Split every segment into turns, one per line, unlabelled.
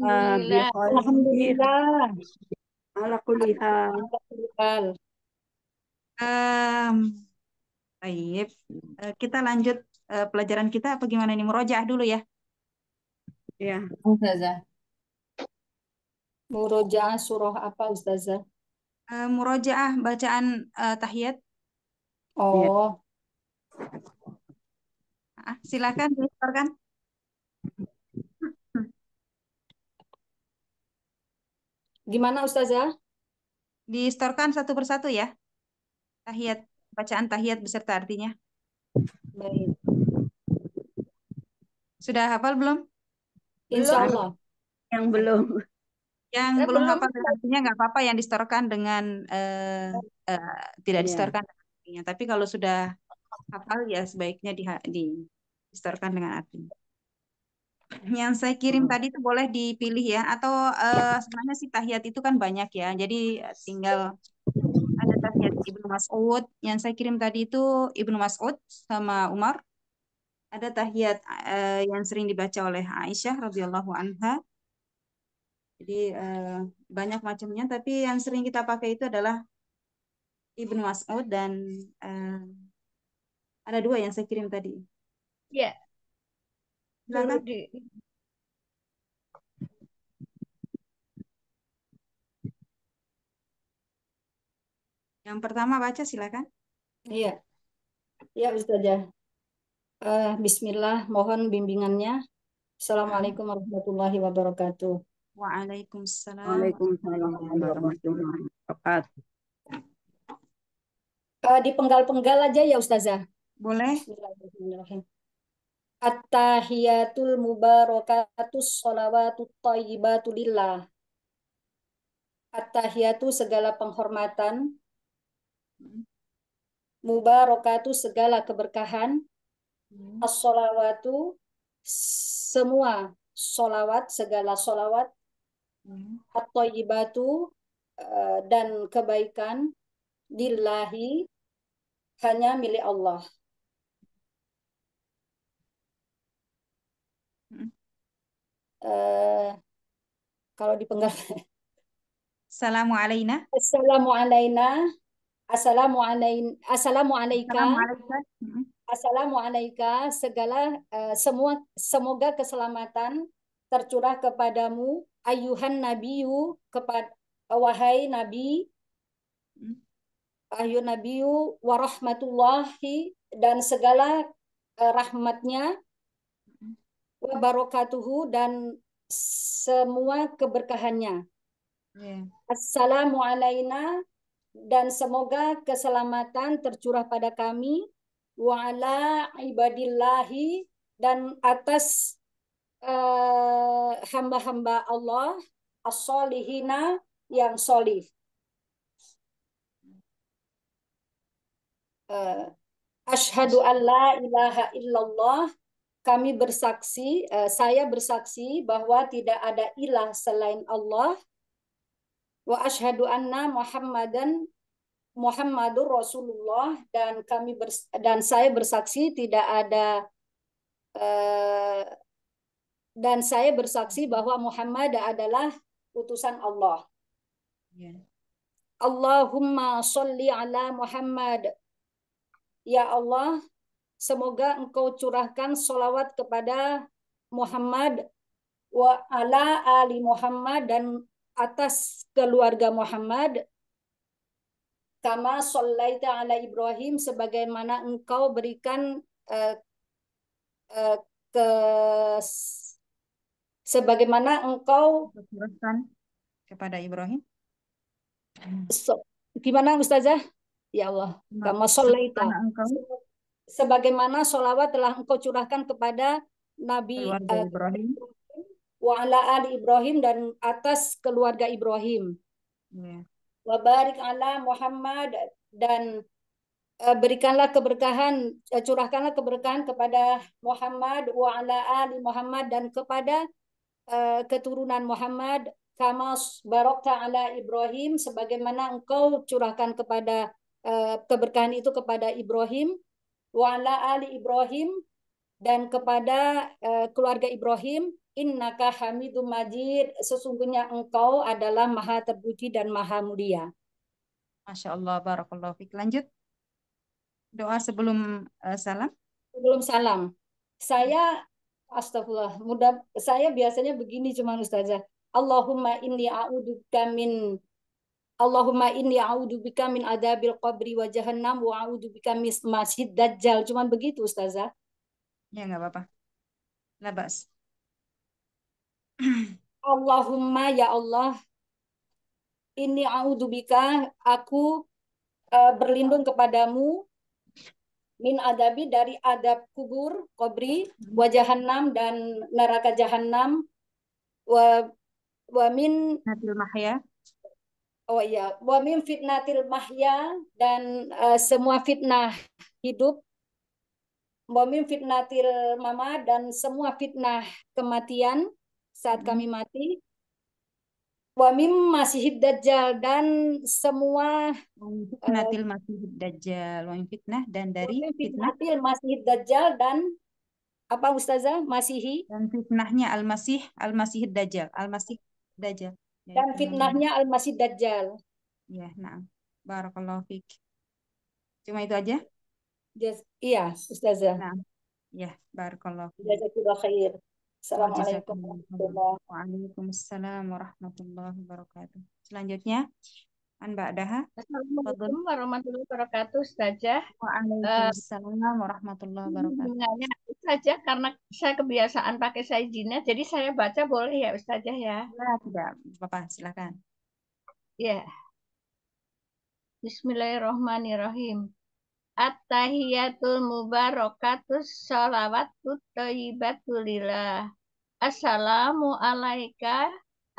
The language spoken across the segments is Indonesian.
Ah, Alhamdulillah.
Ala kulli Um, baik. Uh, kita lanjut uh, pelajaran kita apa gimana nih? Murojaah dulu ya. Ya. Ustazah. Murojaah surah apa Ustazah? Uh, murojaah bacaan uh, tahiyat. Oh. Ya. Ah, silakan disetorkan. Gimana Ustazah? Distorkan satu persatu ya. Tahiyat, bacaan tahiyat beserta artinya. Baik. Sudah hafal belum? Insya Allah. Yang belum. Yang Saya belum hafal artinya nggak apa-apa yang distorkan dengan uh, uh, tidak yeah. distorkan artinya. Tapi kalau sudah hafal ya sebaiknya di, di distorkan dengan artinya yang saya kirim hmm. tadi itu boleh dipilih ya atau uh, sebenarnya sih tahiyat itu kan banyak ya jadi eh, tinggal ada tahiyat Ibnu Mas'ud yang saya kirim tadi itu Ibnu Mas'ud sama Umar ada tahiyat uh, eh, yang sering dibaca oleh Aisyah radhiyallahu anha jadi uh, banyak macamnya tapi yang sering kita pakai itu adalah Ibnu Mas'ud dan uh, ada dua yang saya kirim tadi. ya. Yeah. Silakan. Di... Yang pertama baca silakan. Iya.
Ya, Ustazah. Uh, Bismillah, mohon bimbingannya. Assalamualaikum warahmatullahi wabarakatuh. Waalaikumsalam.
Waalaikumsalam warahmatullahi wabarakatuh.
Uh, di penggal-penggal aja ya Ustazah. Boleh. Bismillahirrahmanirrahim. At-tahiyatul mubarakatus sholawatut thayyibatu lillah. At-tahiyatu segala penghormatan. Mubarakatu segala keberkahan. Hmm. As-sholawatu semua solawat, segala solawat. Hmm. At-thayyibatu eh, dan kebaikan. Dillahi hanya milik Allah. Eh, kalau di penggal Assalamu Assalamualaikum. Assalamualaikum. Assalamualaikum. Assalamu Segala uh, semua semoga keselamatan tercurah kepadamu ayuhan Nabiu kepada wahai nabi mm. Ayu Nabiu warahmatullahi dan segala eh, rahmatnya wabarakatuhu dan semua keberkahannya. Yeah. Assalamu dan semoga keselamatan tercurah pada kami wa'ala ibadillahi dan atas uh, hamba-hamba Allah as yang solih. Uh, eh, ashadu an la ilaha illallah kami bersaksi, eh, saya bersaksi bahwa tidak ada ilah selain Allah. Wa ashadu anna Muhammadan Muhammadur Rasulullah dan kami bers dan saya bersaksi tidak ada uh, dan saya bersaksi bahwa Muhammad adalah utusan Allah. Yeah. Allahumma sholli ala Muhammad. Ya Allah, Semoga engkau curahkan solawat kepada Muhammad wa ala ali Muhammad dan atas keluarga Muhammad kama sallaita ala Ibrahim sebagaimana engkau berikan uh, uh, ke
sebagaimana
engkau
curahkan kepada Ibrahim
so, gimana Ustazah ya Allah kama sallaita sebagaimana sholawat telah engkau curahkan kepada Nabi keluarga eh, Ibrahim wa ala ali Ibrahim dan atas keluarga Ibrahim. Yeah. Wa barik ala Muhammad dan eh, berikanlah keberkahan eh, curahkanlah keberkahan kepada Muhammad wa ala ali Muhammad dan kepada keturunan Muhammad kama barokta ala Ibrahim sebagaimana engkau curahkan kepada keberkahan itu kepada Ibrahim wa ala ali Ibrahim dan kepada uh, keluarga Ibrahim innaka hamidum majid sesungguhnya engkau adalah maha terpuji dan maha mulia. Masya Allah barakallahu fik. Lanjut.
Doa sebelum uh, salam.
Sebelum salam. Saya astagfirullah, mudah saya biasanya begini cuman ustazah. Allahumma inni a'udzubika min Allahumma inni a'udzubika min adabil qabri wa jahannam wa a'udzubika masjid dajjal. Cuman begitu Ustazah.
Ya enggak apa-apa. Labas.
Allahumma ya Allah ini a'udzubika aku uh, berlindung kepadamu min adabi dari adab kubur, kubri, wa jahannam dan neraka jahannam wa wa min fitnatil mahya oh iya wa min fitnatil mahya dan uh, semua fitnah hidup wa min fitnatil mama dan semua fitnah kematian saat hmm. kami mati wa min masih dajjal dan semua fitnatil uh, masih dajjal wa fitnah dan dari fitnah fitnatil masih dajjal dan apa ustazah masihi dan
fitnahnya al-masih al-masih dajjal al-masih dajjal Ya, Dan fitnahnya
Al-Masih Dajjal.
Ya, nah. Barakallahu fiik. Cuma itu aja? Yes, iya, Ustazah. Nah. Ya, barakallahu
Jazakallahu khair.
Assalamualaikum warahmatullahi wabarakatuh. Waalaikumsalam warahmatullahi wabarakatuh. Selanjutnya, An Mbak Daha. Assalamualaikum
warahmatullahi wabarakatuh saja.
Waalaikumsalam warahmatullahi eh, wabarakatuh.
Hubungannya saja karena saya kebiasaan pakai saijinnya, jadi saya baca boleh ya Ustazah ya?
ya tidak, tidak bapak silakan.
Ya. Bismillahirrahmanirrahim. At-tahiyatul Mubarakatuh, Salawatut thayyibatul Assalamualaikum Assalamu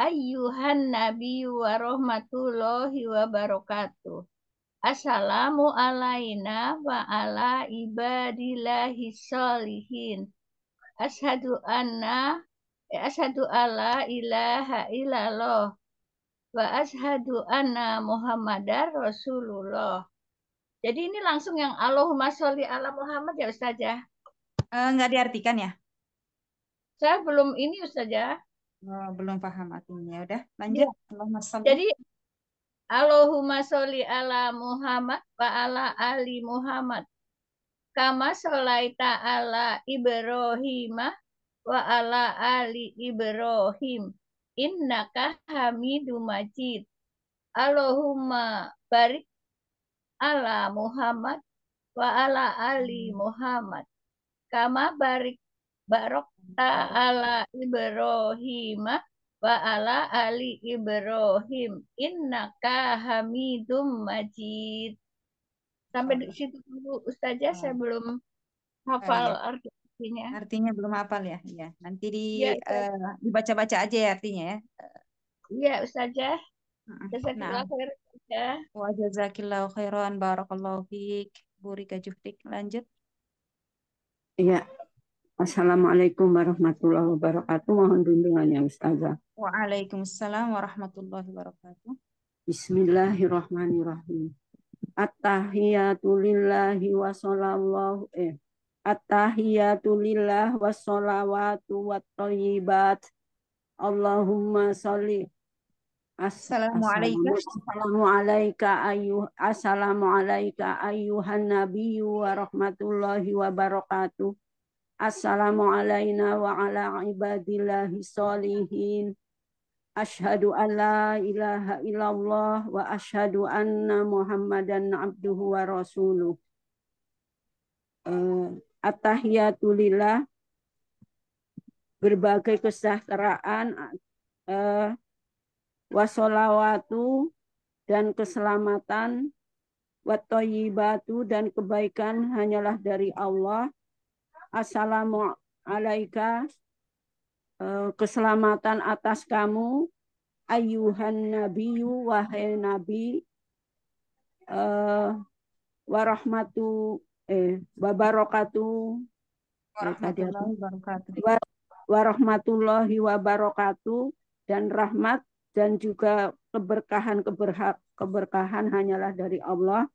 ayyuhan nabi wa rahmatullahi wa barakatuh. Assalamu alaina wa ala ibadillahi sholihin. Ashadu anna eh, ashadu ala ilaha illallah wa ashadu anna muhammadar rasulullah. Jadi ini langsung yang Allahumma sholli ala Muhammad ya Ustazah. Enggak eh, diartikan ya? Saya belum ini Ustazah. Oh, belum paham artinya. Udah, iya. lanjut. Ya. Jadi Allahumma sholli ala Muhammad wa ala ali Muhammad. Kama sholaita ala Ibrahim wa ala ali Ibrahim. Innaka Hamidum Majid. Allahumma barik ala Muhammad wa ala ali hmm. Muhammad. Kama barik barokta ala Ibrahim wa ala ali Ibrahim innaka hamidum majid. Sampai di situ dulu Ustazah saya belum iya, hafal iya. artinya.
Artinya belum hafal ya. Ya, nanti di ya, uh, dibaca-baca aja ya artinya ya. Iya, Ustazah. Nah. Jazakallahu Wa jazakillahu khairan barakallahu fiik. Buri juftik lanjut.
Iya, Assalamualaikum warahmatullahi wabarakatuh. Mohon bimbingannya Ustazah.
Waalaikumsalam warahmatullahi wabarakatuh.
Bismillahirrahmanirrahim. At-tahiyatu lillahi wa sallallahu eh. At-tahiyatu lillah wa salawatu wa tayyibat. Allahumma salli. Assalamualaikum. Assalamualaikum ayuh. Assalamualaikum ayuhan nabiyyu wa rahmatullahi wa barakatuh. Assalamu alayna wa ala ibadillahi salihin. Ashadu an la ilaha illallah wa ashadu anna muhammadan abduhu wa rasuluh. Uh, eh, Attahiyatulillah. Berbagai kesejahteraan uh, eh, wasolawatu dan keselamatan watoyibatu dan kebaikan hanyalah dari Allah Assalamualaikum eh, keselamatan atas kamu ayuhan nabiyyu wahai nabi eh warahmatu eh wabarakatuh warahmatullahi wabarakatuh warahmatullahi wabarakatuh dan rahmat dan juga keberkahan keberkahan hanyalah dari Allah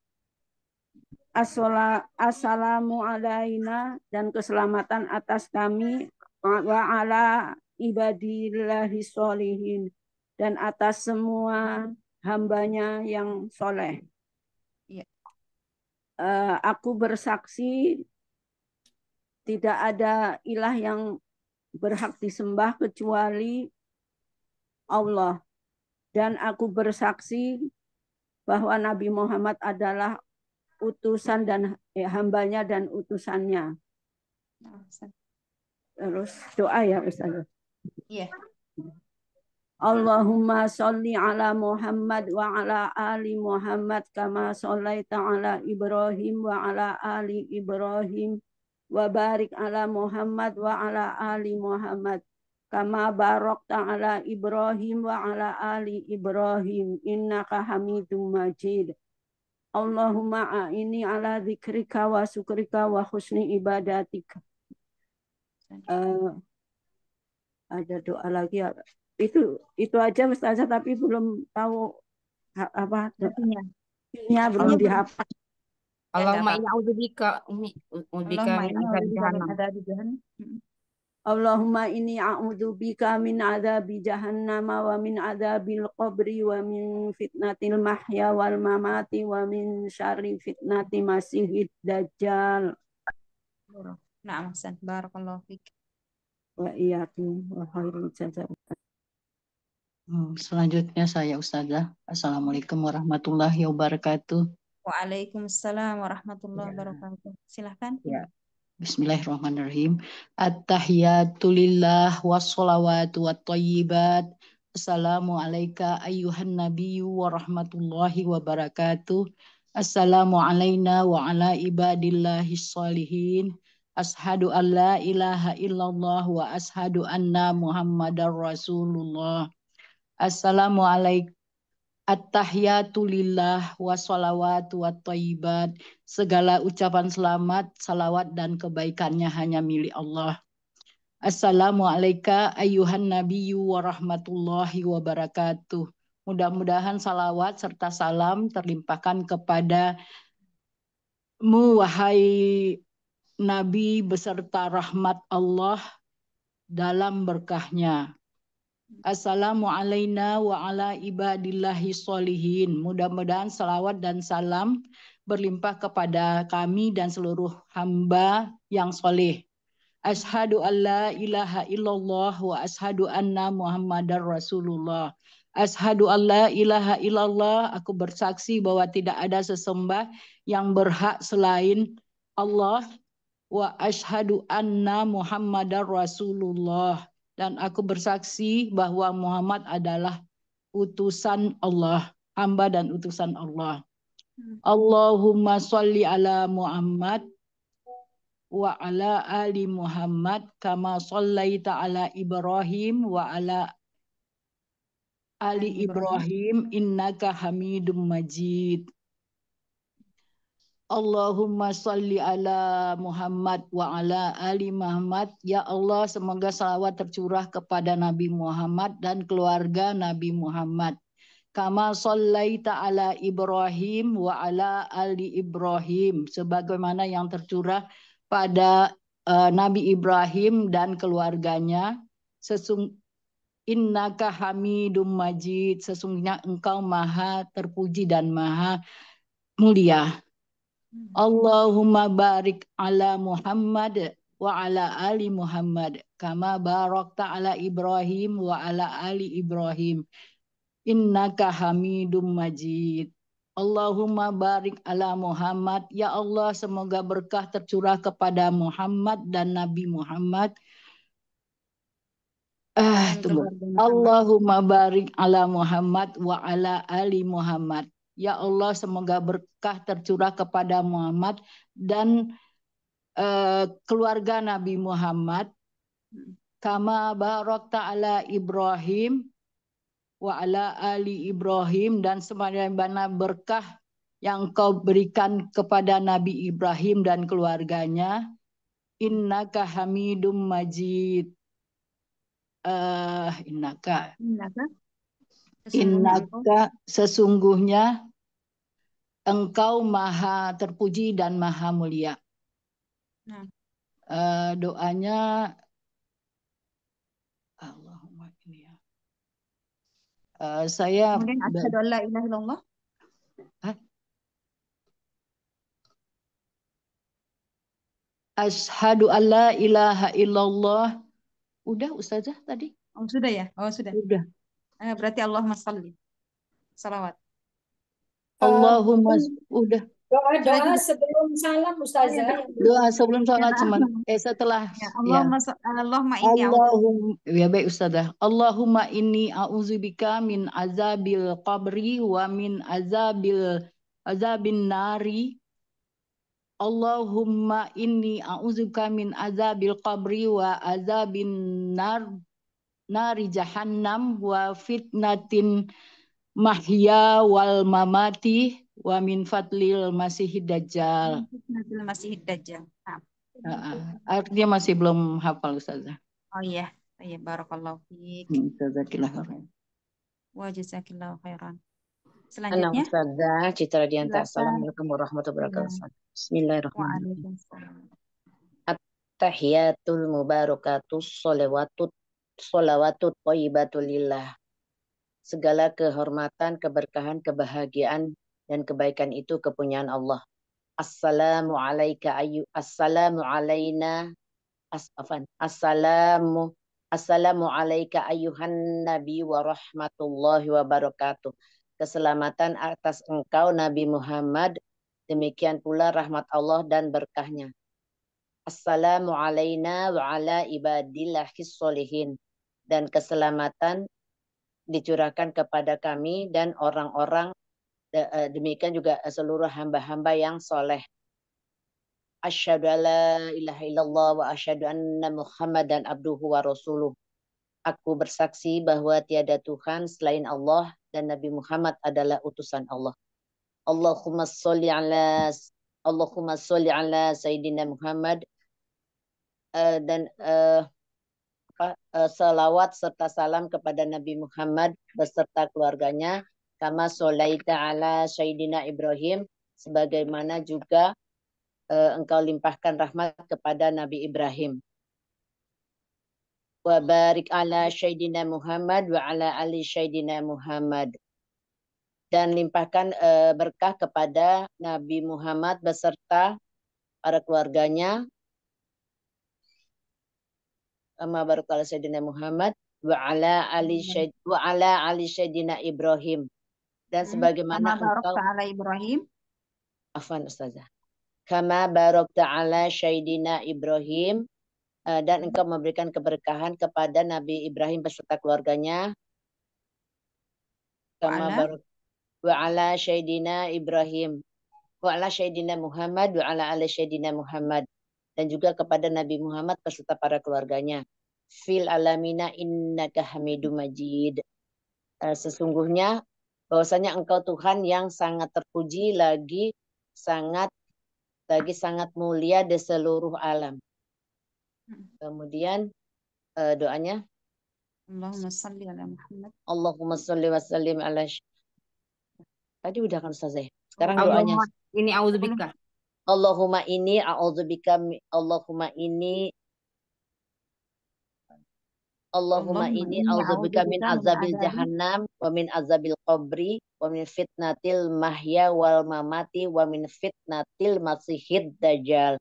Assalamu alaina dan keselamatan atas kami wa ala ibadillahi solihin dan atas semua hambanya yang soleh. Ya. Uh, aku bersaksi tidak ada ilah yang berhak disembah kecuali Allah. Dan aku bersaksi bahwa Nabi Muhammad adalah utusan dan ya, hambanya dan utusannya. Nah, Terus doa ya Ustaz. Iya. Allahumma salli ala Muhammad wa ala ali Muhammad kama sholaita ala Ibrahim wa ala ali Ibrahim wa barik ala Muhammad wa ala ali Muhammad kama barakta ala Ibrahim wa ala ali Ibrahim innaka Hamidum Majid. Allahumma a'ini ala zikrika wa syukrika wa husni ibadatika. Uh, ada doa lagi Itu itu aja Ustazah tapi belum tahu apa doanya. Ya, belum dihafal. Allahumma ya, a'udzubika ini udzubika min adzabil jahannam. Allahumma inni a'udzu bika min adzabi jahannama wa min adzabil qabri wa min fitnatil mahya wal mamati wa min syarri fitnati masihid dajjal.
Nah, Hasan. Barakallahu fiik.
Wa iyyakum wa khairul jazaa. Hmm, selanjutnya saya Ustazah. Assalamualaikum warahmatullahi wabarakatuh.
Waalaikumsalam warahmatullahi ya. wabarakatuh. Silahkan. Ya.
Bismillahirrahmanirrahim. At-tahiyatu lillah wassalawatu wat-tayyibat. Assalamu alayka ayyuhan nabiyyu wa rahmatullahi wa barakatuh. Assalamu alayna wa ala ibadillahi sholihin. Ashadu an la ilaha illallah wa ashadu anna muhammadar rasulullah. Assalamu at tahiyatulillah wa salawat wa taibat. Segala ucapan selamat, salawat dan kebaikannya hanya milik Allah. Assalamualaikum ayuhan nabiyyu wa rahmatullahi wa barakatuh. Mudah-mudahan salawat serta salam terlimpahkan kepada mu wahai Nabi beserta rahmat Allah dalam berkahnya. Assalamu alaina wa ala ibadillahi solihin. Mudah-mudahan salawat dan salam berlimpah kepada kami dan seluruh hamba yang soleh. Ashadu an la ilaha illallah wa ashadu anna muhammadar rasulullah. Ashadu an la ilaha illallah. Aku bersaksi bahwa tidak ada sesembah yang berhak selain Allah. Wa ashadu anna muhammadar rasulullah dan aku bersaksi bahwa Muhammad adalah utusan Allah, hamba dan utusan Allah. Hmm. Allahumma sholli ala Muhammad wa ala ali Muhammad kama sallaita ala Ibrahim wa ala ali Ibrahim innaka Hamidum Majid. Allahumma salli ala Muhammad wa ala ali Muhammad. Ya Allah, semoga salawat tercurah kepada Nabi Muhammad dan keluarga Nabi Muhammad. Kama sallaita ala Ibrahim wa ala ali Ibrahim. Sebagaimana yang tercurah pada uh, Nabi Ibrahim dan keluarganya. Sesung Innaka hamidum majid. Sesungguhnya engkau maha terpuji dan maha mulia. Hmm. Allahumma barik ala Muhammad wa ala ali Muhammad kama barakta ala Ibrahim wa ala ali Ibrahim innaka hamidum majid Allahumma barik ala Muhammad ya Allah semoga berkah tercurah kepada Muhammad dan Nabi Muhammad Ah, tunggu. Allahumma barik ala Muhammad wa ala ali Muhammad Ya Allah, semoga berkah tercurah kepada Muhammad dan eh, keluarga Nabi Muhammad. Kama barok Taala Ibrahim wa ala ali Ibrahim dan semuanya berkah yang kau berikan kepada Nabi Ibrahim dan keluarganya. Innaka hamidum majid. Uh, innaka. Innaka. Sesungguhnya. Innaka sesungguhnya Engkau maha terpuji dan maha mulia. Nah. Uh, doanya
Allahumma ini ya.
Uh, saya Mungkin asyhadu alla ilaha illallah. Huh? Ashadu alla ilaha illallah. Udah Ustazah tadi? Oh, sudah ya? Oh, sudah. Sudah.
Uh, eh, berarti Allahumma salli. Salawat.
Eh,
Allahumma udah
doa-doa sebelum salam ustazah.
Iya, doa sebelum salat ya. cuman eh setelah ya. Allahumma ya. Allahumma ini ya Allahumma ya baik ustazah. Allahumma inni a'udzubika min azabil qabri wa min azabil azabin nari. Allahumma inni a'udzubika min azabil qabri wa azabin nar nari jahannam wa fitnatin mahya wal mamati wa min fadlil masih dajjal.
Masih dajjal. Nah. Uh,
artinya masih belum hafal Ustazah.
Oh iya, oh, iya barakallahu fiik.
Hmm, jazakillahu khairan.
Wa jazakillahu khairan. Selanjutnya. Ustazah Citra Dianta. Assalamualaikum
warahmatullahi wabarakatuh. Bismillahirrahmanirrahim.
At-tahiyatul mubarakatus salawatut salawatut thayyibatul lillah segala kehormatan, keberkahan, kebahagiaan, dan kebaikan itu kepunyaan Allah. Assalamu alayka ayu assalamu alayna as, afan, assalamu assalamu alayka ayuhan nabi wa rahmatullahi wa barakatuh. Keselamatan atas engkau Nabi Muhammad demikian pula rahmat Allah dan berkahnya. Assalamu alayna wa ala ibadillahis solihin. Dan keselamatan dicurahkan kepada kami dan orang-orang eh, demikian juga eh, seluruh hamba-hamba yang soleh. Asyhadu alla ilaha illallah wa asyhadu anna Muhammadan abduhu wa rasuluh. Aku bersaksi bahwa tiada Tuhan selain Allah dan Nabi Muhammad adalah utusan Allah. Allahumma sholli ala Allahumma sholli ala sayyidina Muhammad uh, dan uh, Eh, Selawat serta salam kepada Nabi Muhammad beserta keluarganya kama solaita ala Sayyidina Ibrahim sebagaimana juga uh, engkau limpahkan rahmat kepada Nabi Ibrahim. Wa barik ala Sayyidina Muhammad wa ala ali Sayyidina Muhammad dan limpahkan uh, berkah kepada Nabi Muhammad beserta para keluarganya kama ala sayyidina Muhammad wa ala ali iya. syed, wa ala ali sayyidina Ibrahim dan hmm, sebagaimana kama engkau ala Ibrahim Afan ustazah kama barok ta'ala syaidina Ibrahim eh, dan engkau memberikan keberkahan kepada Nabi Ibrahim beserta keluarganya kama barok wa syaidina Ibrahim waala syaidina Muhammad waala ala syaidina Muhammad. Muhammad dan juga kepada Nabi Muhammad beserta para keluarganya. Fil alamina innaka hamidum majid. Eh, sesungguhnya bahwasanya engkau Tuhan yang sangat terpuji lagi sangat lagi sangat mulia di seluruh alam. Hmm. Kemudian eh, doanya Allahumma salli ala Muhammad. Allahumma salli wa sallim ala Tadi udah kan Ustazah. Sekarang doanya. Ini auzubika. Allahumma ini a'udzubika Allahumma ini Allahumma ini a'udzubika min azabil jahannam wa min azabil qabri wa min fitnatil mahya wal mamati wa min fitnatil masihid dajjal.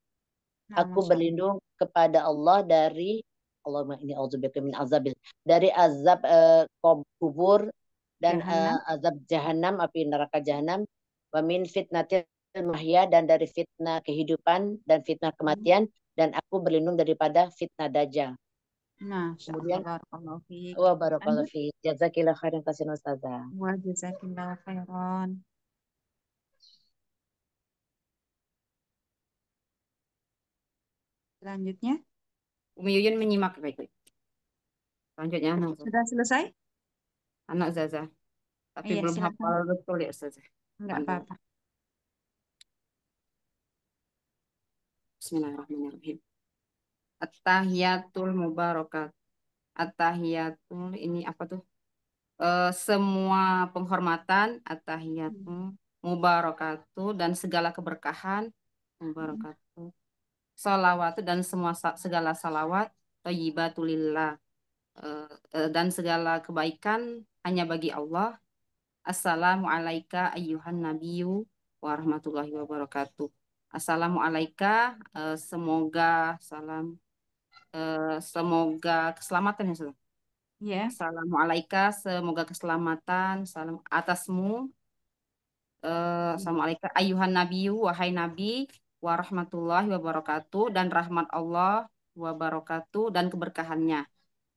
Nah, Aku berlindung kepada Allah dari Allahumma ini a'udzubika min azabil dari azab uh, kubur dan Uh, azab jahannam api neraka jahannam wa min fitnatil mahya dan dari fitnah kehidupan dan fitnah hmm. kematian dan aku berlindung daripada fitnah dajjal.
Nah, kemudian
barakallahu Wa barakallahu fiik. Oh, khairan kasihan ustazah.
Wa jazakillah khairan.
Selanjutnya. Umi Yuyun menyimak baik-baik. Selanjutnya anak. Sudah selesai? Anak Zaza. Tapi iya, belum silakan. hafal betul ya Zaza. Enggak apa-apa. Bismillahirrahmanirrahim. At-tahiyatul mubarakat. At-tahiyatul ini apa tuh? E, semua penghormatan at-tahiyatul mubarakatu dan segala keberkahan mubarakatu. Salawat dan semua segala salawat thayyibatulillah. E, eh, e, eh, dan segala kebaikan hanya bagi Allah. Assalamualaikum ayyuhan nabiyyu warahmatullahi wabarakatuh. Assalamualaikum. Uh, semoga salam. Uh, semoga keselamatan ya Ustaz. Ya. Yeah. Assalamualaikum. Semoga keselamatan. Salam atasmu. Eh, Assalamualaikum. Ayuhan Nabiu, wahai Nabi, warahmatullahi wabarakatuh dan rahmat Allah wabarakatuh dan keberkahannya.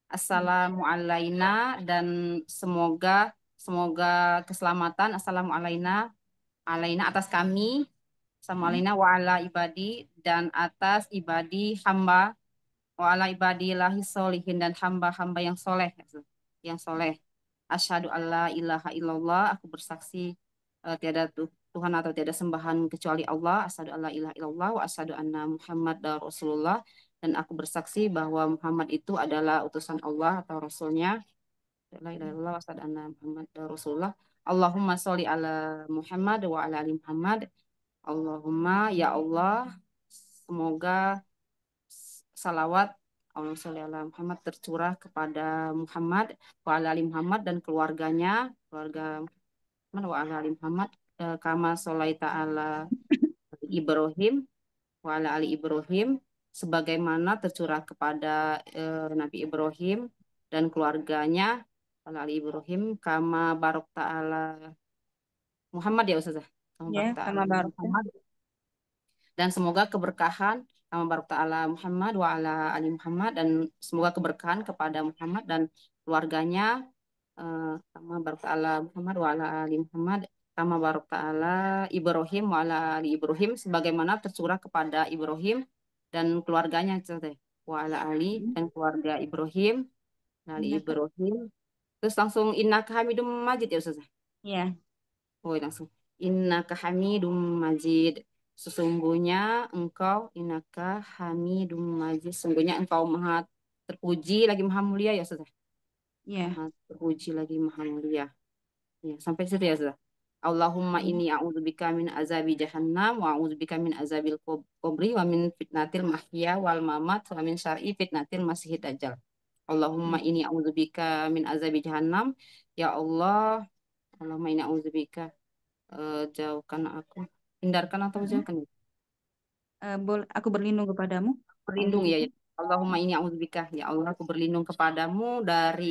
Assalamualaikum dan semoga semoga keselamatan. Assalamualaikum alaina atas kami sama hmm. alina wa ala ibadi dan atas ibadi hamba wa ala ibadi lahi solihin dan hamba-hamba yang soleh yang soleh asyhadu alla ilaha illallah aku bersaksi uh, tiada tuh Tuhan atau tiada sembahan kecuali Allah asyhadu alla ilaha illallah wa asyhadu anna Muhammad rasulullah dan aku bersaksi bahwa Muhammad itu adalah utusan Allah atau rasulnya la ilaha illallah wa asyhadu anna Muhammad rasulullah Allahumma sholli ala Muhammad wa ala ali Muhammad Allahumma ya Allah, semoga salawat Allah Muhammad tercurah kepada Muhammad, wa ali Muhammad dan keluarganya, keluarga Muhammad wa ali Muhammad, e, kama solaita ala Ibrahim, wa ala ali Ibrahim, sebagaimana tercurah kepada uh, Nabi Ibrahim dan keluarganya, wa ala ali Ibrahim, kama barok ta'ala Muhammad ya Ustazah sama ya, Ta'ala. Sama Muhammad. Dan semoga keberkahan sama Barok Ta'ala Muhammad wa ala Ali Muhammad dan semoga keberkahan kepada Muhammad dan keluarganya uh, sama Ta'ala Muhammad wa ala Ali Muhammad sama Barok Ta'ala Ibrahim wa ala Ali Ibrahim sebagaimana tersurah kepada Ibrahim dan keluarganya gitu wa ala Ali hmm. dan keluarga Ibrahim Ali hmm. Ibrahim terus langsung inna kami majid ya Ustaz. iya yeah. oh langsung innaka hamidum majid sesungguhnya engkau innaka hamidum majid sesungguhnya engkau maha terpuji lagi maha mulia ya sudah ya yeah. terpuji lagi maha mulia ya sampai situ ya sudah Allahumma ya. inni a'udzubika min azabi jahannam wa a'udzubika min azabil kubri wa min fitnatil mahya wal mamat wa min syar'i fitnatil masihid dajjal. Allahumma ya. inni a'udzubika min azabi jahannam. Ya Allah, Allahumma inni a'udzubika Eh, jauhkan aku hindarkan atau hmm. jauhkan uh, bol aku berlindung kepadamu berlindung ya, ya Allahumma ini auzubika ya Allah aku berlindung kepadamu dari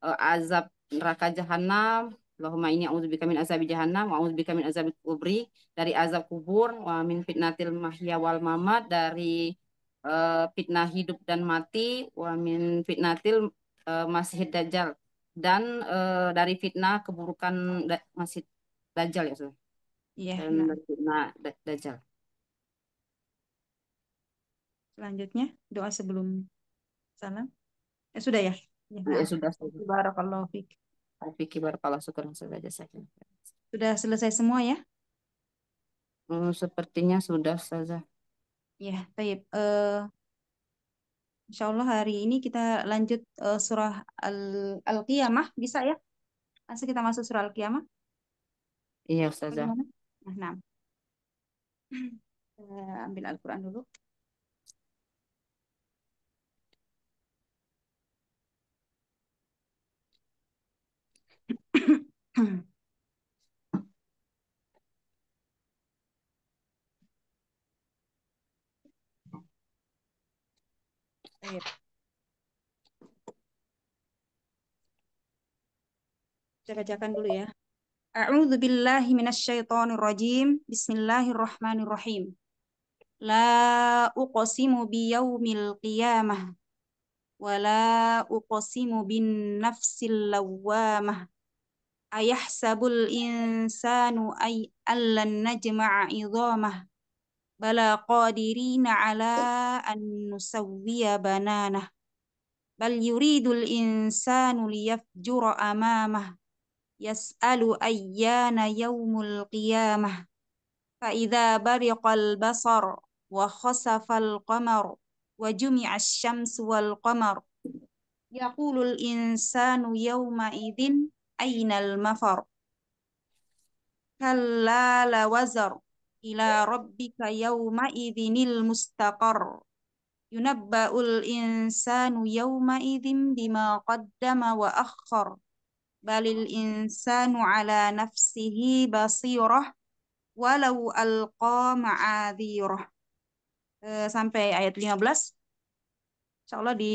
uh, azab neraka jahanam Allahumma ini auzubika min azab jahanam wa audzubika min azab kubri dari azab kubur wa min fitnatil mahya wal mamat dari uh, fitnah hidup dan mati wa min fitnatil uh, masih dajjal dan uh, dari fitnah keburukan da masih Dajjal ya sudah. Iya. Nah. nah, Dajjal.
Selanjutnya doa sebelum salam. Eh ya sudah ya. Ya, ya sudah. Barakallahu fiik. Fiki barakallahu syukur sudah selesai. Sudah selesai semua ya?
Hmm, sepertinya sudah saja.
Ya, baik. Uh, eh, Insya Allah hari ini kita lanjut uh, surah Al-Qiyamah, bisa ya? Langsung kita masuk surah Al-Qiyamah. Iya Ustazah. Nah, nah. Saya ambil Al-Quran dulu. Saya bacakan dulu ya. A'udzu billahi minasyaitonir rajim. Bismillahirrahmanirrahim. La uqsimu biyaumil qiyamah wa la uqsimu bin nafsil lawwamah. Ayahsabul insanu ay allan najma'a idhamah. Bala qadirina ala an nusawwiya bananah. Bal yuridul insanu liyafjura amamah يسأل أيان يوم القيامة فإذا برق البصر وخسف القمر وجمع الشمس والقمر يقول الإنسان يومئذ أين المفر كلا لوزر إلى ربك يومئذ المستقر ينبأ الإنسان يومئذ بما قدم وأخر balil insanu ala nafsihi basirah walau alqa ma'adhirah. Eh, sampai ayat 15. Insyaallah di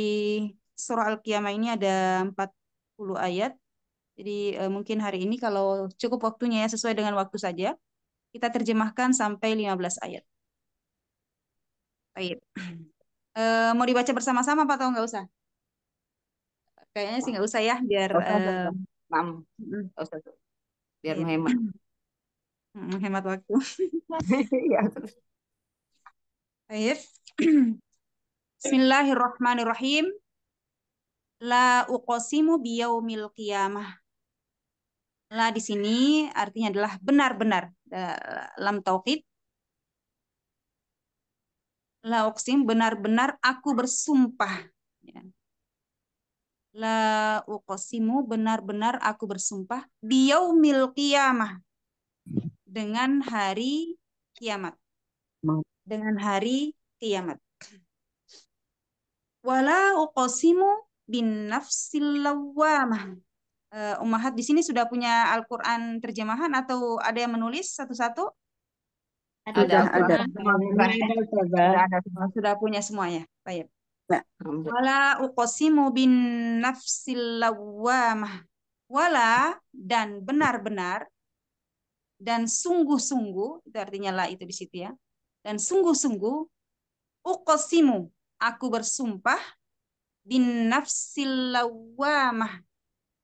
surah Al-Qiyamah ini ada 40 ayat. Jadi eh, mungkin hari ini kalau cukup waktunya ya sesuai dengan waktu saja kita terjemahkan sampai 15 ayat. Baik. E, mau dibaca bersama-sama Pak atau nggak usah? Kayaknya sih nggak usah ya biar oh, uh,
enam biar yeah. menghemat
menghemat waktu ya Baik. Bismillahirrahmanirrahim. La uqasimu biyaumil qiyamah. La di sini artinya adalah benar-benar dalam tauhid. La uqsim benar-benar aku bersumpah. Ya la uqasimu benar-benar aku bersumpah biyaumil qiyamah dengan hari kiamat dengan hari kiamat wala uqasimu bin nafsil lawamah uh, eh, Ummahat di sini sudah punya Al-Qur'an terjemahan atau ada yang menulis satu-satu? Ada, ada. ada. Sudah punya semuanya. Baik. Nah, wala uqasimu bin nafsil lawamah. Wala dan benar-benar dan sungguh-sungguh artinya la itu di situ ya. Dan sungguh-sungguh uqasimu aku bersumpah bin nafsil lawamah.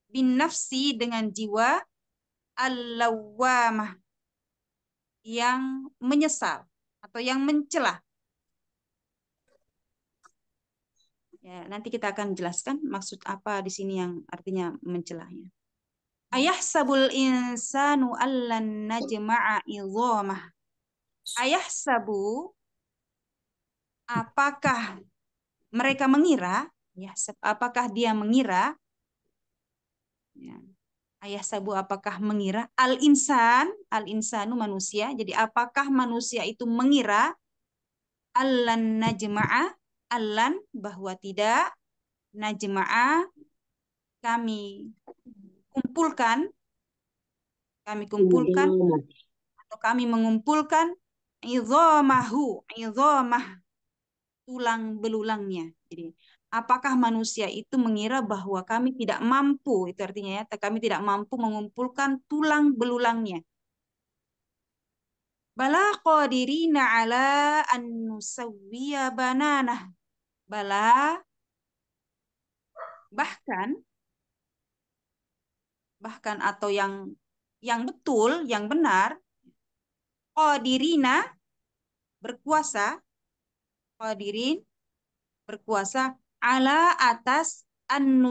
Bin nafsi dengan jiwa al yang menyesal atau yang mencelah. Ya, nanti kita akan jelaskan maksud apa di sini yang artinya mencelahnya. Hmm. Ayah sabul insanu allan najma'a idhamah. Ayah sabu apakah mereka mengira ya apakah dia mengira ya, ayah sabu apakah mengira al insan al insanu manusia jadi apakah manusia itu mengira allan najma'a Alan bahwa tidak najma'a kami kumpulkan kami kumpulkan iya, atau kami mengumpulkan idhamahu idhamah tulang belulangnya. Jadi apakah manusia itu mengira bahwa kami tidak mampu itu artinya ya kami tidak mampu mengumpulkan tulang belulangnya. Bala qadirina ala an nusawwiya bananah Bala. Bahkan bahkan atau yang yang betul, yang benar, qadirina berkuasa, qadirin berkuasa ala atas an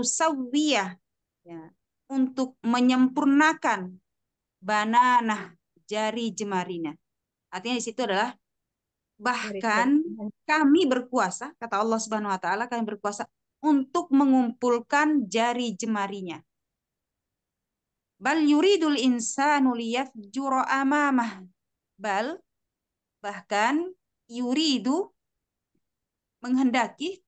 ya, untuk menyempurnakan banana jari jemarina Artinya di situ adalah bahkan kami berkuasa kata Allah Subhanahu wa taala kami berkuasa untuk mengumpulkan jari jemarinya bal yuridul insanu liyafjura amamah bal bahkan yuridu menghendaki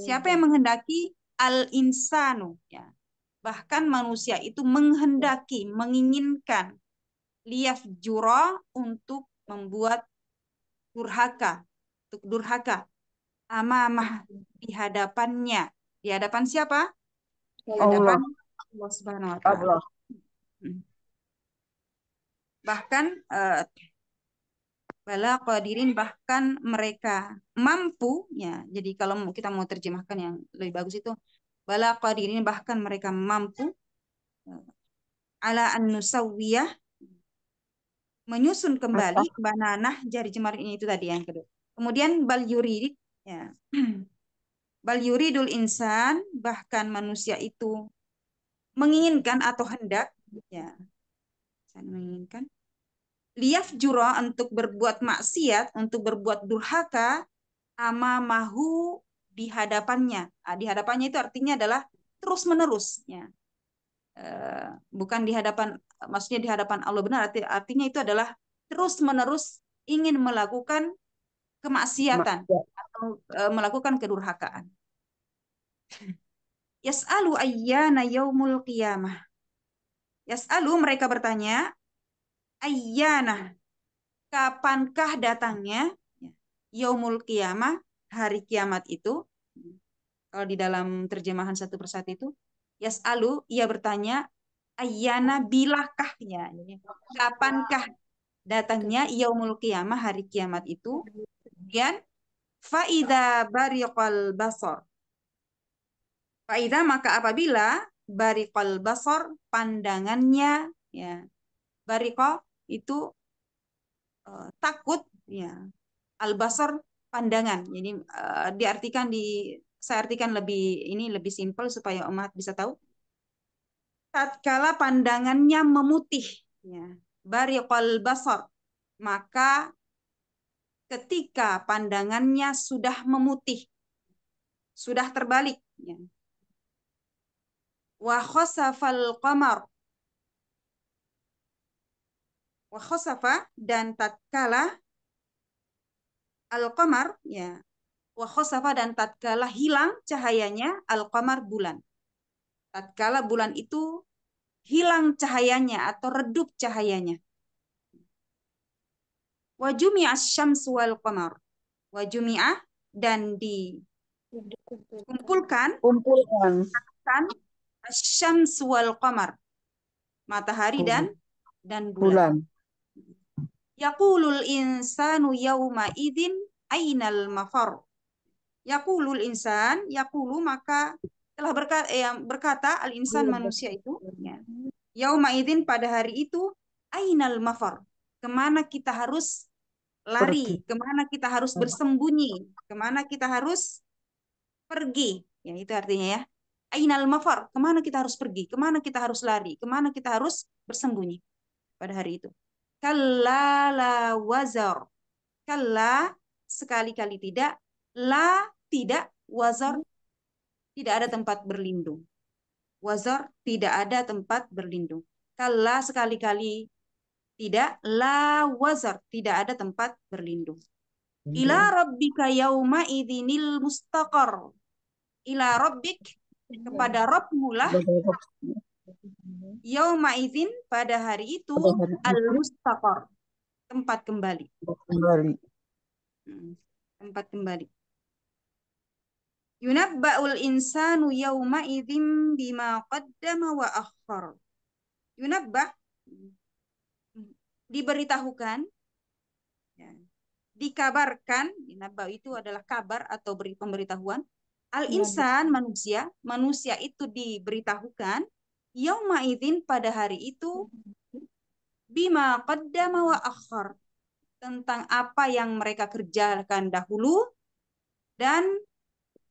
siapa yang menghendaki al insanu ya bahkan manusia itu menghendaki menginginkan liyafjura untuk membuat durhaka untuk durhaka amamah di hadapannya di hadapan siapa di hadapan Allah, Allah Subhanahu wa taala hmm. bahkan uh, bala qadirin bahkan mereka mampu ya jadi kalau kita mau terjemahkan yang lebih bagus itu bala qadirin bahkan mereka mampu
eh,
ala an nusawiyah menyusun kembali bananah jari jemari ini itu tadi yang kedua. Kemudian bal yurid ya. Bal yuridul insan bahkan manusia itu menginginkan atau hendak ya. Dan menginginkan liaf jura untuk berbuat maksiat, untuk berbuat durhaka ama mahu di hadapannya. Nah, di hadapannya itu artinya adalah terus menerus ya. Eh, bukan di hadapan maksudnya di hadapan Allah benar arti, artinya itu adalah terus menerus ingin melakukan kemaksiatan Maksud. Ya. atau e, melakukan kedurhakaan. Yas'alu ayyana yaumul qiyamah. Yas'alu mereka bertanya ayyana kapankah datangnya ya. yaumul qiyamah hari kiamat itu kalau di dalam terjemahan satu persatu itu Yas'alu, ia bertanya, bilakah ya? Kapankah datangnya yaumul kiamah, hari kiamat itu. Kemudian, faida bariqal basor. Faida maka apabila bariqal basor pandangannya ya. Bariqal itu uh, takut ya. Al basor pandangan. Jadi uh, diartikan di saya artikan lebih ini lebih simpel supaya umat bisa tahu. Tatkala pandangannya memutih, ya, bariqal basar, maka ketika pandangannya sudah memutih, sudah terbalik. Ya. Wa khosafal qamar. Wa dan tatkala al-qamar, ya, wa dan tatkala hilang cahayanya al-qamar bulan. Tatkala bulan itu hilang cahayanya atau redup cahayanya. Wajumi jumi'a syamsu wal qamar. Wa dan dikumpulkan kumpulkan syamsu wal qamar. Matahari dan dan bulan. bulan. Yaqulul insanu yawma idzin ainal mafar Yakulul insan, yakulu maka telah berkata, eh, berkata al insan iya, manusia itu. Ya. Yauma idin pada hari itu ainal mafar. Kemana kita harus lari, kemana kita harus bersembunyi, kemana kita harus pergi. Ya, itu artinya ya. Ainal mafar, kemana kita harus pergi, kemana kita harus lari, kemana kita harus bersembunyi pada hari itu. Kalla la wazar. sekali-kali tidak, la tidak wazar hmm. tidak ada tempat berlindung. Wazar tidak ada tempat berlindung. Kala sekali-kali tidak la wazar tidak ada tempat berlindung. Hmm. Ila rabbika yauma idinil mustaqar. Ila rabbik kepada Rabbmu lah yauma izin pada hari itu al mustaqar tempat kembali.
Tempat kembali. Hmm,
tempat kembali. Yunabba'ul insanu yawma idhim bima qaddama wa akhar. Yunabba diberitahukan ya, dikabarkan yunabba itu adalah kabar atau beri pemberitahuan al iya, insan manusia manusia itu diberitahukan yawma idhim pada hari itu bima qaddama wa akhar tentang apa yang mereka kerjakan dahulu dan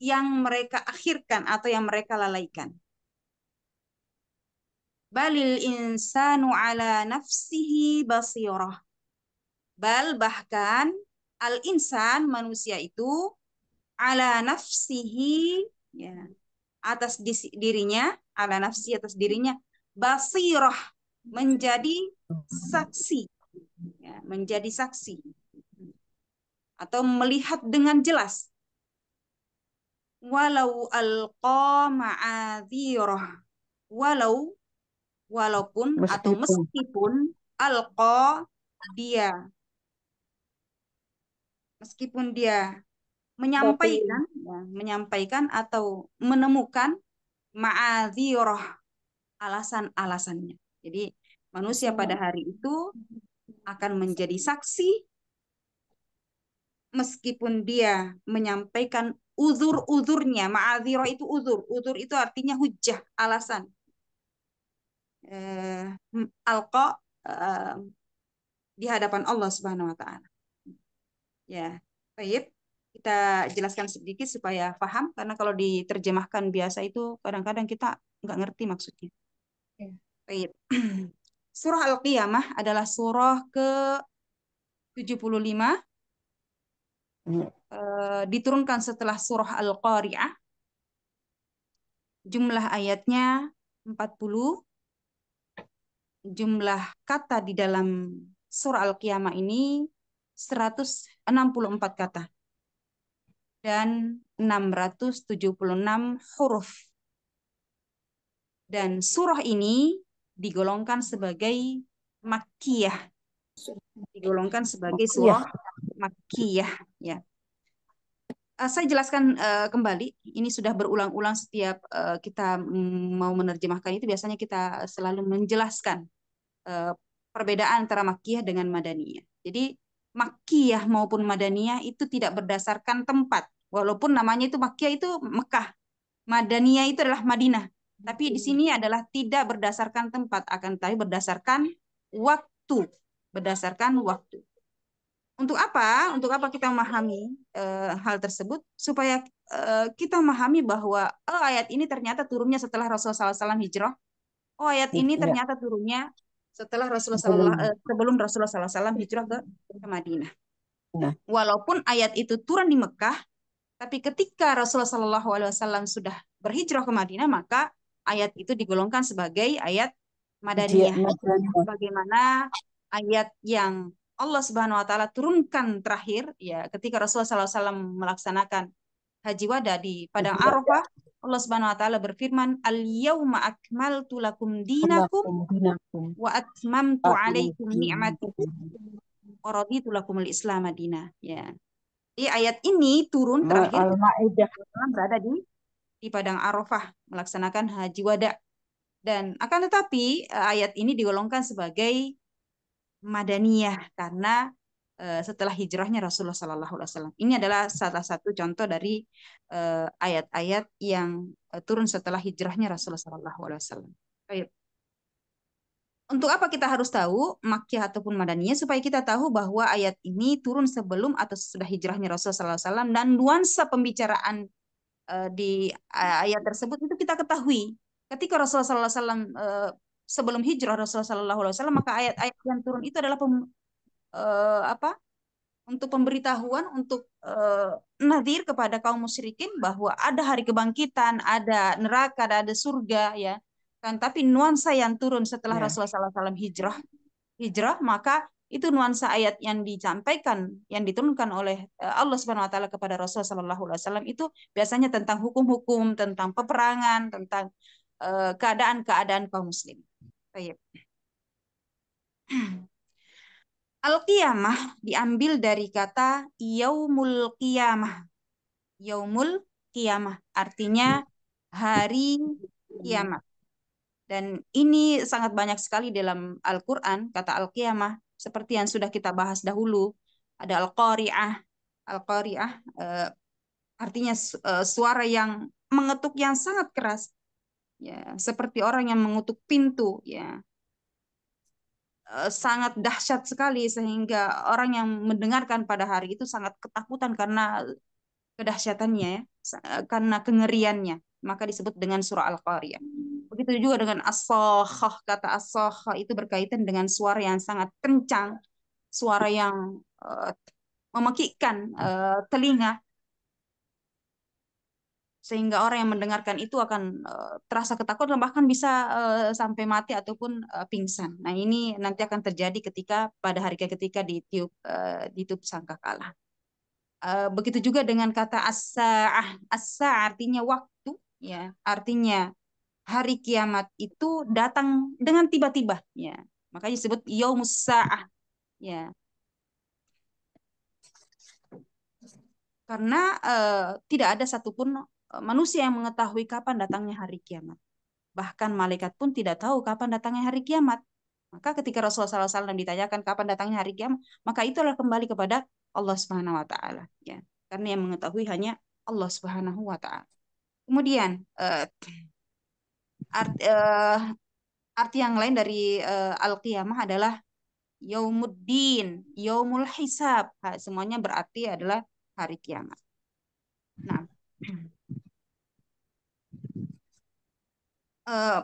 yang mereka akhirkan atau yang mereka lalaikan. Balil insanu ala nafsihi basirah. Bal bahkan al insan manusia itu ala nafsihi ya atas dirinya ala nafsi atas dirinya basirah menjadi saksi ya, menjadi saksi atau melihat dengan jelas walau alqa ma'adhirah walau walaupun meskipun. atau meskipun alqa dia meskipun dia menyampaikan ya, menyampaikan atau menemukan ma'adhirah alasan-alasannya. Jadi manusia pada hmm. hari itu akan menjadi saksi meskipun dia menyampaikan uzur-uzurnya. Ma'adhiro itu uzur. Uzur itu artinya hujah, alasan. Eh, alqa eh, di hadapan Allah Subhanahu wa taala. Ya, baik. Kita jelaskan sedikit supaya paham karena kalau diterjemahkan biasa itu kadang-kadang kita nggak ngerti maksudnya. Ya. Baik. Surah Al-Qiyamah adalah surah ke 75 Eh, diturunkan setelah surah Al-Qari'ah. Jumlah ayatnya 40. Jumlah kata di dalam surah Al-Qiyamah ini 164 kata dan 676 huruf. Dan surah ini digolongkan sebagai Makkiyah. Digolongkan sebagai surah Makkiyah. Ya. Eh, saya jelaskan uh, kembali ini sudah berulang-ulang setiap uh, kita mau menerjemahkan itu biasanya kita selalu menjelaskan uh, perbedaan antara makkiyah dengan madaniyah. Jadi makkiyah maupun madaniyah itu tidak berdasarkan tempat. Walaupun namanya itu makkiyah itu Mekah. Madaniyah itu adalah Madinah. Tapi di sini adalah tidak berdasarkan tempat akan tapi berdasarkan waktu, berdasarkan waktu. Untuk apa? Untuk apa kita memahami e, hal tersebut supaya e, kita memahami bahwa oh ayat ini ternyata turunnya setelah Rasulullah SAW hijrah. Oh ayat ini iya. ternyata turunnya setelah Rasulullah SAW, uh, eh, sebelum Rasulullah SAW hijrah ke, ke Madinah. Nah. Walaupun ayat itu turun di Mekah, tapi ketika Rasulullah SAW sudah berhijrah ke Madinah, maka ayat itu digolongkan sebagai ayat iya, Madaniyah. Bagaimana ayat yang Allah Subhanahu wa taala turunkan terakhir ya ketika Rasulullah SAW melaksanakan haji wada di padang Arafah Allah Subhanahu wa taala berfirman al yauma akmaltu lakum dinakum wa atmamtu alaikum ni'mati wa raditu lakum al islam madina ya di ayat ini turun terakhir berada di di padang Arafah melaksanakan haji wada dan akan tetapi eh, ayat ini digolongkan sebagai Madaniyah karena uh, setelah hijrahnya Rasulullah Sallallahu Alaihi Wasallam. Ini adalah salah satu contoh dari eh, ayat-ayat yang uh, turun setelah hijrahnya Rasulullah Sallallahu Alaihi Wasallam. Untuk apa kita harus tahu Makkiyah ataupun Madaniyah supaya kita tahu bahwa ayat ini turun sebelum atau sudah hijrahnya Rasulullah Sallallahu Alaihi Wasallam. dan nuansa pembicaraan di ayat tersebut itu kita ketahui ketika Rasulullah SAW sebelum hijrah Rasulullah saw maka ayat-ayat yang turun itu adalah pem, uh, apa untuk pemberitahuan untuk uh, eh, nadir kepada kaum musyrikin bahwa ada hari kebangkitan, ada neraka, ada, ada surga ya. Kan tapi nuansa yang turun setelah yeah. Rasulullah saw hijrah hijrah maka itu nuansa ayat yang dicampaikan yang diturunkan oleh eh, Allah Subhanahu wa taala kepada Rasul sallallahu alaihi wasallam itu biasanya tentang hukum-hukum, tentang peperangan, tentang keadaan-keadaan uh, kaum muslim. Baik. Oh, iya. Al-Qiyamah diambil dari kata Yaumul Qiyamah. Yaumul Qiyamah artinya hari kiamat. Dan ini sangat banyak sekali dalam Al-Quran, kata Al-Qiyamah, seperti yang sudah kita bahas dahulu. Ada Al-Qari'ah, Al-Qari'ah e, artinya eh, suara yang mengetuk yang sangat keras ya seperti orang yang mengutuk pintu ya eh, sangat dahsyat sekali sehingga orang yang mendengarkan pada hari itu sangat ketakutan karena kedahsyatannya ya, eh, karena kengeriannya maka disebut dengan surah al-qariyah begitu juga dengan as kata as itu berkaitan dengan suara yang sangat kencang suara yang uh, memekikkan uh, telinga sehingga orang yang mendengarkan itu akan eh, terasa ketakutan bahkan bisa eh, sampai mati ataupun eh, pingsan. Nah, ini nanti akan terjadi ketika pada hari ketika ditiup uh, ditiup sangkakala. Uh, begitu juga dengan kata asa ah asa artinya waktu ya, artinya hari kiamat itu datang dengan tiba-tiba ya. Makanya disebut yaumus saah ya. karena uh, tidak ada satupun Eh, manusia yang mengetahui kapan datangnya hari kiamat. Bahkan malaikat pun tidak tahu kapan datangnya hari kiamat. Maka ketika Rasulullah SAW ditanyakan kapan datangnya hari kiamat, maka itu itulah kembali kepada Allah Subhanahu wa taala, ya. Karena yang mengetahui hanya Allah Subhanahu wa taala. Kemudian uh, art, uh, eh, arti yang lain dari uh, al-qiyamah adalah yaumuddin, yaumul hisab. semuanya berarti adalah hari kiamat. Nah, Eh,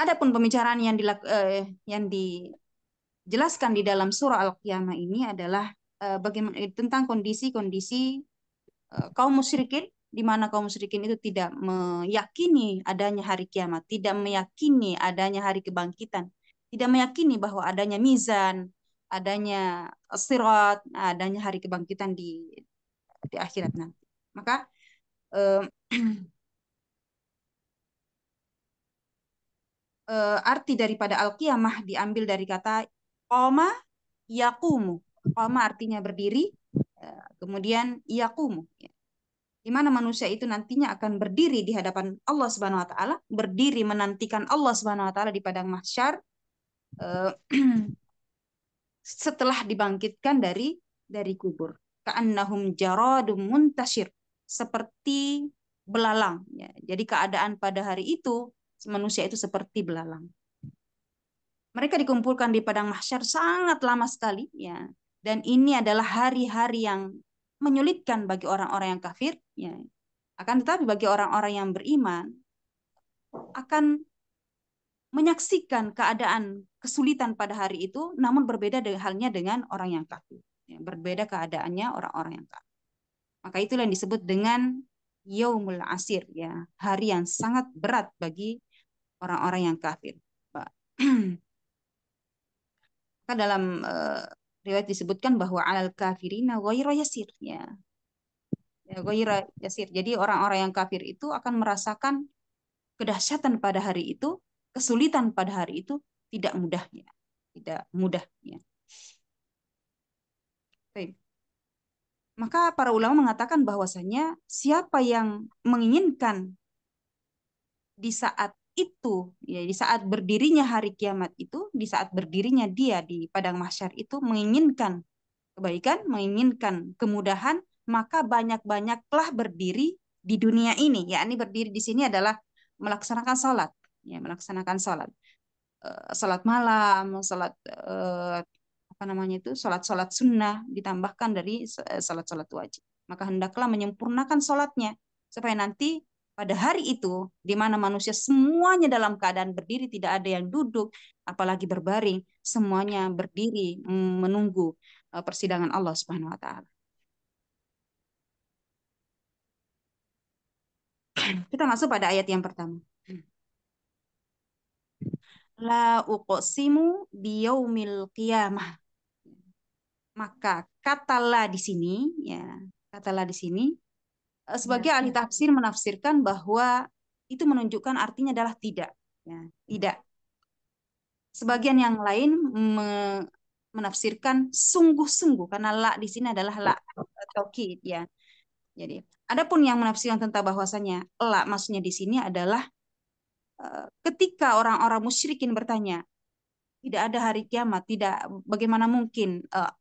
ada pun pembicaraan yang dilaku, uh, eh, yang dijelaskan di dalam surah Al-Qiyamah ini adalah uh, bagaimana tentang kondisi-kondisi uh, kaum musyrikin di mana kaum musyrikin itu tidak meyakini adanya hari kiamat, tidak meyakini adanya hari kebangkitan, tidak meyakini bahwa adanya mizan, adanya sirat, adanya hari kebangkitan di di akhirat nanti. Maka eh, uh, arti daripada al-qiyamah diambil dari kata koma yakumu. Koma artinya berdiri, eh, kemudian yakumu. Di mana manusia itu nantinya akan berdiri di hadapan Allah Subhanahu wa taala, berdiri menantikan Allah Subhanahu wa taala di padang mahsyar. Eh, setelah dibangkitkan dari dari kubur. Ka'annahum jaradum muntashir. Seperti belalang. Ya, jadi keadaan pada hari itu manusia itu seperti belalang. Mereka dikumpulkan di padang mahsyar sangat lama sekali ya. Dan ini adalah hari-hari yang menyulitkan bagi orang-orang yang kafir ya. Akan tetapi bagi orang-orang yang beriman akan menyaksikan keadaan kesulitan pada hari itu namun berbeda dengan halnya dengan orang yang kafir. Ya, berbeda keadaannya orang-orang yang kafir. Maka itulah yang disebut dengan yaumul asir ya, hari yang sangat berat bagi orang-orang yang kafir. Maka dalam uh, riwayat disebutkan bahwa alal kafirina ghayra yasir ya. Ya yasir. Jadi orang-orang yang kafir itu akan merasakan kedahsyatan pada hari itu, kesulitan pada hari itu tidak mudahnya. Tidak mudahnya. Maka para ulama mengatakan bahwasanya siapa yang menginginkan di saat itu, ya di saat berdirinya hari kiamat itu, di saat berdirinya dia di padang mahsyar itu menginginkan kebaikan, menginginkan kemudahan, maka banyak-banyaklah berdiri di dunia ini. Ya, ini berdiri di sini adalah melaksanakan salat, ya melaksanakan salat, eh, salat malam, salat eh, apa namanya itu, salat-salat sunnah ditambahkan dari eh, salat-salat wajib. Maka hendaklah menyempurnakan salatnya supaya nanti pada hari itu, di mana manusia semuanya dalam keadaan berdiri, tidak ada yang duduk, apalagi berbaring, semuanya berdiri menunggu e, persidangan Allah Subhanahu wa taala. Kita masuk pada ayat yang pertama. La uqsimu biyaumil qiyamah. Maka katalah di sini ya, katalah di sini Eh, iya sebagai ahli tafsir menafsirkan bahwa itu menunjukkan artinya adalah tidak ya, tidak sebagian yang lain me menafsirkan sungguh-sungguh karena la di sini adalah la taukid ya jadi adapun yang menafsirkan tentang bahwasanya la maksudnya di sini adalah eh, ketika orang-orang musyrikin bertanya tidak ada hari kiamat tidak bagaimana mungkin eh,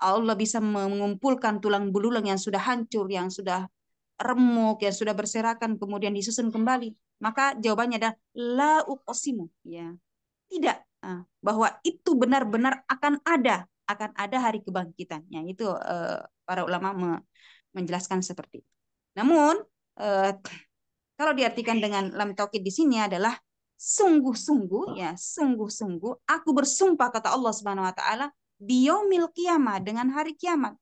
Allah bisa mengumpulkan tulang belulang yang sudah hancur, yang sudah remuk yang sudah berserakan kemudian disusun kembali, maka jawabannya adalah la uqsimu ya. Tidak ah, bahwa itu benar-benar akan ada, akan ada hari kebangkitannya. Itu eh, para ulama menjelaskan seperti itu. Namun eh, kalau diartikan dengan lam taukid di sini adalah sungguh-sungguh ya, sungguh-sungguh aku bersumpah kata Allah Subhanahu wa taala biyaumil qiyamah dengan hari kiamat.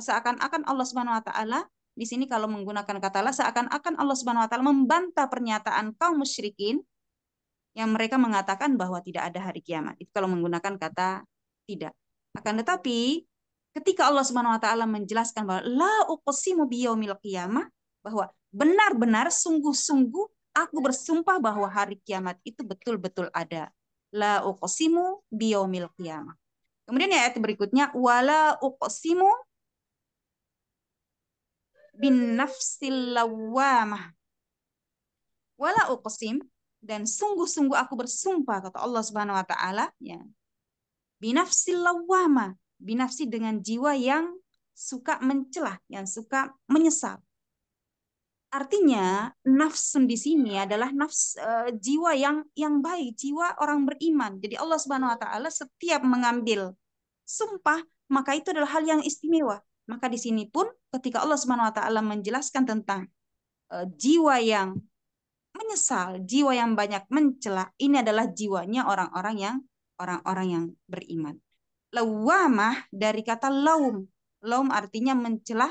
Seakan-akan Allah Subhanahu wa taala di sini kalau menggunakan kata la seakan-akan Allah Subhanahu wa taala membantah pernyataan kaum musyrikin yang mereka mengatakan bahwa tidak ada hari kiamat. Itu kalau menggunakan kata tidak. Akan tetapi ketika Allah Subhanahu wa taala menjelaskan bahwa la uqsimu biyaumil qiyamah bahwa benar-benar sungguh-sungguh aku bersumpah bahwa hari kiamat itu betul-betul ada. La uqsimu biyaumil qiyamah. Kemudian ayat berikutnya wala uqsimu bin nafsil lawamah. Wala uqsim dan sungguh-sungguh aku bersumpah kata Allah Subhanahu wa taala ya. Binafsil lawamah, binafsi dengan jiwa yang suka mencelah, yang suka menyesal. Artinya nafsun di sini adalah nafs e, jiwa yang yang baik, jiwa orang beriman. Jadi Allah Subhanahu wa taala setiap mengambil sumpah, maka itu adalah hal yang istimewa. Maka di sini pun ketika Allah Subhanahu wa taala menjelaskan tentang uh, jiwa yang menyesal, jiwa yang banyak mencela, ini adalah jiwanya orang-orang yang orang-orang yang beriman. Lawamah dari kata laum. Laum artinya mencela.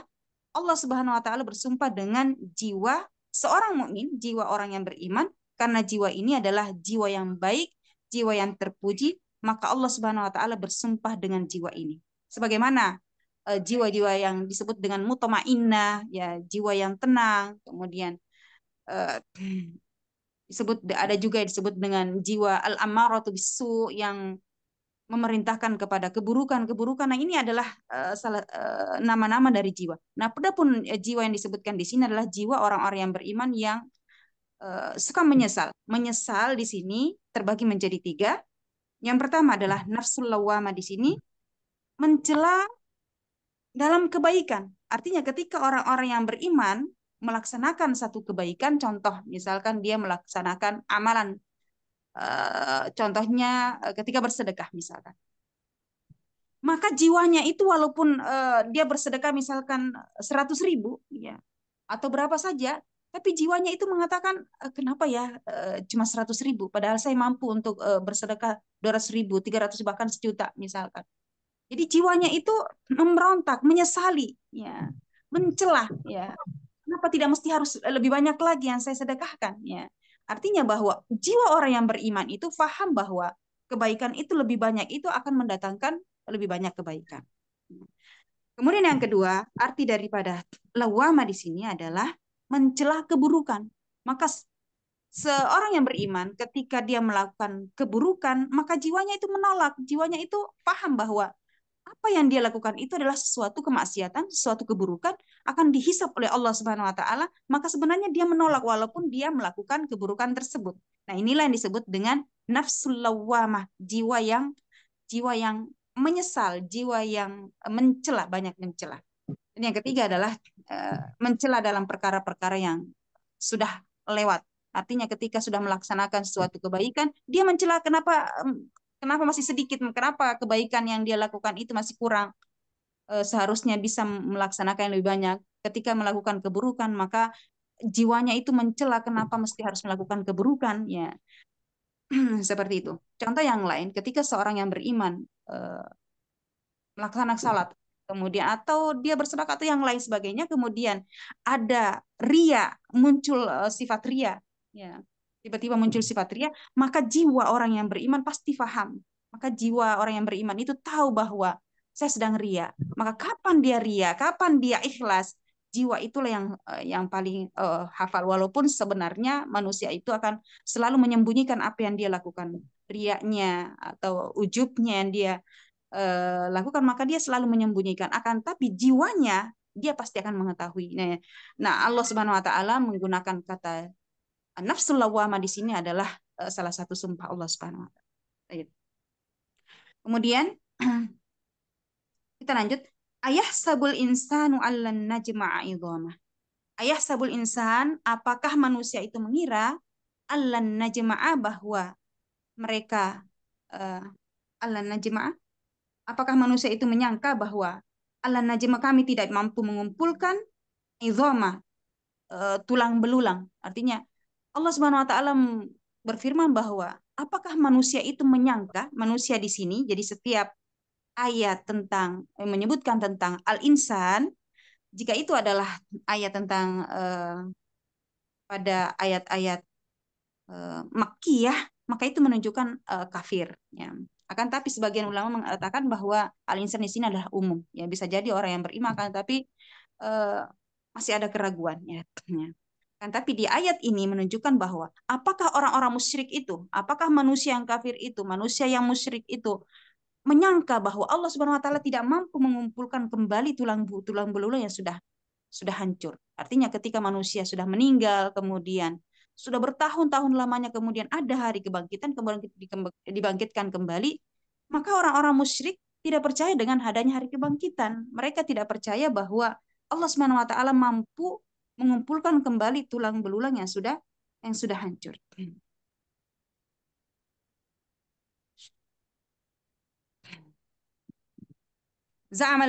Allah Subhanahu wa taala bersumpah dengan jiwa seorang mukmin, jiwa orang yang beriman karena jiwa ini adalah jiwa yang baik, jiwa yang terpuji, maka Allah Subhanahu wa taala bersumpah dengan jiwa ini. Sebagaimana Eh, jiwa-jiwa yang disebut dengan mutoma'inna ya jiwa yang tenang kemudian uh, disebut ada juga yang disebut dengan jiwa al amaratu bisu yang memerintahkan kepada keburukan keburukan nah ini adalah uh, salah uh, nama-nama dari jiwa nah padahal uh, jiwa yang disebutkan di sini adalah jiwa orang-orang yang beriman yang uh, suka menyesal menyesal di sini terbagi menjadi tiga yang pertama adalah nafsul lawama di sini mencela dalam kebaikan. Artinya ketika orang-orang yang beriman melaksanakan satu kebaikan, contoh misalkan dia melaksanakan amalan, eh, contohnya eh, ketika bersedekah misalkan. Maka jiwanya itu walaupun eh, dia bersedekah misalkan 100 ribu, ya, atau berapa saja, tapi jiwanya itu mengatakan kenapa ya cuma 100 ribu, padahal saya mampu untuk bersedekah 200 ribu, 300 bahkan sejuta misalkan jadi jiwanya itu memberontak, menyesali, ya, mencelah, ya. Kenapa tidak mesti harus lebih banyak lagi yang saya sedekahkan, ya? Artinya bahwa jiwa orang yang beriman itu paham bahwa kebaikan itu lebih banyak itu akan mendatangkan lebih banyak kebaikan. Kemudian yang kedua, arti daripada lawama di sini adalah mencelah keburukan. Maka seorang yang beriman ketika dia melakukan keburukan, maka jiwanya itu menolak, jiwanya itu paham bahwa apa yang dia lakukan itu adalah sesuatu kemaksiatan, sesuatu keburukan akan dihisap oleh Allah Subhanahu wa taala, maka sebenarnya dia menolak walaupun dia melakukan keburukan tersebut. Nah, inilah yang disebut dengan nafsul lawamah, jiwa yang jiwa yang menyesal, jiwa yang e, mencela, banyak mencela. Dan yang ketiga adalah e, mencela dalam perkara-perkara yang sudah lewat. Artinya ketika sudah melaksanakan suatu kebaikan, dia mencela kenapa kenapa masih sedikit kenapa kebaikan yang dia lakukan itu masih kurang e, seharusnya bisa melaksanakan yang lebih banyak ketika melakukan keburukan maka jiwanya itu mencela kenapa mesti harus melakukan keburukan ya seperti itu contoh yang lain ketika seorang yang beriman e, melaksanakan salat kemudian atau dia bersedekah atau yang lain sebagainya kemudian ada ria muncul e, sifat ria ya tiba-tiba muncul sifat ria, maka jiwa orang yang beriman pasti faham. Maka jiwa orang yang beriman itu tahu bahwa saya sedang ria. Maka kapan dia ria, kapan dia ikhlas, jiwa itulah yang eh, yang paling uh, hafal. Walaupun sebenarnya manusia itu akan selalu menyembunyikan apa yang dia lakukan, Rianya atau ujubnya yang dia uh, lakukan, maka dia selalu menyembunyikan. Akan tapi jiwanya dia pasti akan mengetahui. nah, ya. nah Allah Subhanahu wa taala menggunakan kata nafsul lawama di sini adalah eh, salah satu sumpah Allah Subhanahu wa taala. Kemudian kita lanjut ayah sabul insanu allan najma'a idhamah. Ayah sabul insan, apakah manusia itu mengira allan najma'a bahwa mereka uh, eh, allan najma'a? Apakah manusia itu menyangka bahwa allan najma kami tidak mampu mengumpulkan idhamah, eh, uh, tulang belulang. Artinya Allah Subhanahu wa taala berfirman bahwa apakah manusia itu menyangka manusia di sini jadi setiap ayat tentang eh, menyebutkan tentang al-insan jika itu adalah ayat tentang eh, pada ayat-ayat eh, makkiyah maka itu menunjukkan eh, kafir ya. Akan tapi sebagian ulama mengatakan bahwa al-insan di sini adalah umum. Ya bisa jadi orang yang beriman akan tapi eh, masih ada keraguan ya. ya kan Tapi di ayat ini menunjukkan bahwa apakah orang-orang musyrik itu, apakah manusia yang kafir itu, manusia yang musyrik itu menyangka bahwa Allah Subhanahu wa taala tidak mampu mengumpulkan kembali tulang tulang belulang yang sudah sudah hancur. Artinya ketika manusia sudah meninggal kemudian sudah bertahun-tahun lamanya kemudian ada hari kebangkitan kemudian dibangkitkan kembali, maka orang-orang musyrik tidak percaya dengan adanya hari kebangkitan. Mereka tidak percaya bahwa Allah Subhanahu wa taala mampu mengumpulkan kembali tulang belulang yang sudah yang sudah hancur. Hmm.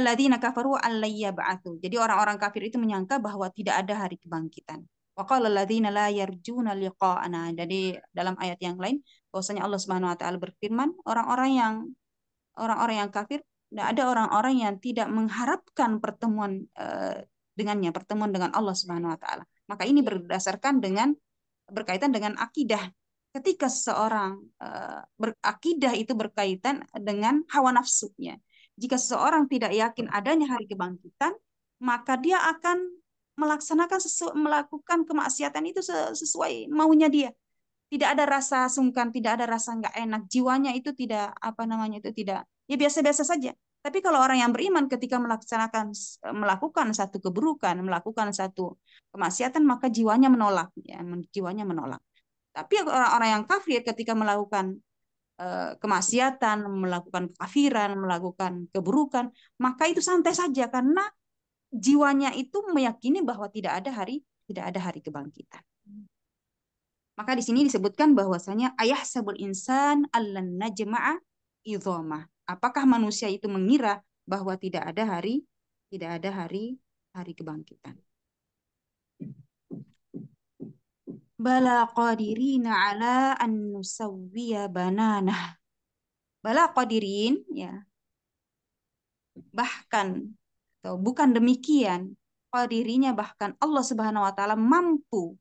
ladina kafaru alaiyabatu. Jadi orang-orang kafir itu menyangka bahwa tidak ada hari kebangkitan. la liqa'ana. Jadi dalam ayat yang lain bahwasanya Allah Subhanahu wa taala berfirman, orang-orang yang orang-orang yang kafir, tidak ada orang-orang yang tidak mengharapkan pertemuan eh, dengannya, pertemuan dengan Allah Subhanahu wa taala. Maka ini iya. berdasarkan dengan berkaitan dengan akidah. Ketika seseorang eh, berakidah itu berkaitan dengan hawa nafsunya. Jika seseorang tidak yakin adanya hari kebangkitan, maka dia akan melaksanakan sesu melakukan kemaksiatan itu sesuai maunya dia. Tidak ada rasa sungkan, tidak ada rasa nggak enak, jiwanya itu tidak apa namanya itu tidak ya biasa-biasa saja. Tapi kalau orang yang beriman ketika melaksanakan melakukan satu keburukan, melakukan satu kemaksiatan, maka jiwanya menolak, ya, jiwanya menolak. Tapi orang-orang yang kafir ketika melakukan eh, kemaksiatan, melakukan kafiran, melakukan keburukan, maka itu santai saja karena jiwanya itu meyakini bahwa tidak ada hari tidak ada hari kebangkitan. Maka di sini disebutkan bahwasanya ayah sabul insan allan najma'a idhamah apakah manusia itu mengira bahwa tidak ada hari tidak ada hari hari kebangkitan. Bala qadirin ala an nusawwiya banana. Bala qadirin ya. Bahkan atau bukan demikian, qadirinya bahkan Allah Subhanahu wa taala mampu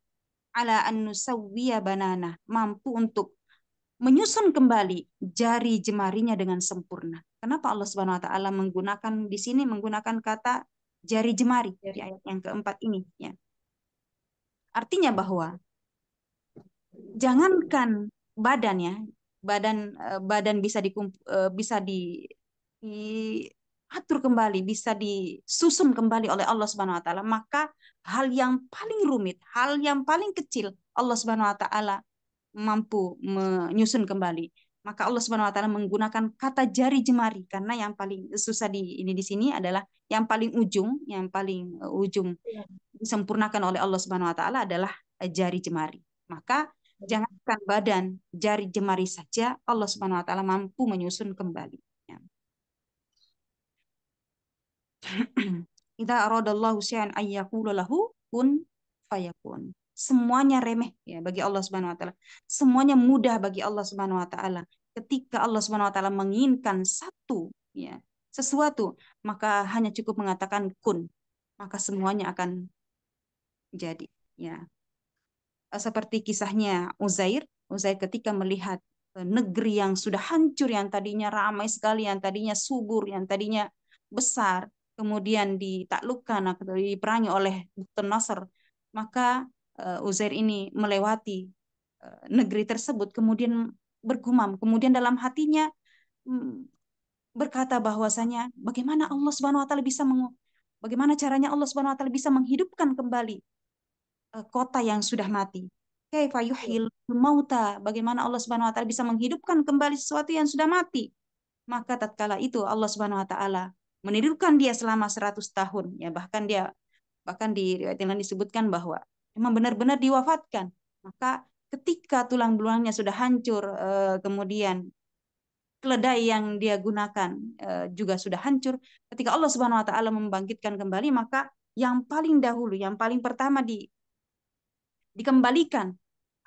ala an nusawwiya banana, mampu untuk menyusun kembali jari jemarinya dengan sempurna. Kenapa Allah Subhanahu wa taala menggunakan di sini menggunakan kata jari jemari di ayat yang keempat ini ya. Artinya bahwa jangankan badan ya, badan eh, badan bisa di eh, bisa di, di kembali, bisa disusun kembali oleh Allah Subhanahu wa taala, maka hal yang paling rumit, hal yang paling kecil Allah Subhanahu wa taala mampu menyusun kembali. Maka Allah Subhanahu wa taala menggunakan kata jari jemari karena yang paling susah di ini di sini adalah yang paling ujung, yang paling e, ujung iya. disempurnakan oleh Allah Subhanahu wa taala adalah e, jari jemari. Maka iya. jangankan badan, jari jemari saja Allah Subhanahu wa taala mampu menyusun kembali. Ya. Idza aradallahu syai'an ayyaqulu kun fayakun semuanya remeh ya bagi Allah Subhanahu wa taala. Semuanya mudah bagi Allah Subhanahu wa taala. Ketika Allah Subhanahu wa taala menginginkan satu ya sesuatu, maka hanya cukup mengatakan kun, maka semuanya akan jadi ya. Eh, seperti kisahnya Uzair, Uzair ketika melihat eh, negeri yang sudah hancur yang tadinya ramai sekali, yang tadinya subur, yang tadinya besar, kemudian ditaklukkan atau diperangi oleh Dr. Nasr, maka uh, Uzair ini melewati uh, negeri tersebut kemudian bergumam kemudian dalam hatinya um, berkata bahwasanya bagaimana Allah Subhanahu wa taala bisa meng, bagaimana caranya Allah Subhanahu wa taala bisa menghidupkan kembali eh, kota yang sudah mati kaifa yuhil mauta bagaimana Allah Subhanahu wa taala bisa menghidupkan kembali sesuatu yang sudah mati maka tatkala itu Allah Subhanahu wa taala menidurkan dia selama 100 tahun ya bahkan dia bahkan di riwayat yang disebutkan bahwa memang benar-benar diwafatkan maka ketika tulang belulangnya sudah hancur eh, kemudian keledai yang dia gunakan eh, juga sudah hancur ketika Allah Subhanahu wa taala membangkitkan kembali maka yang paling dahulu yang paling pertama di dikembalikan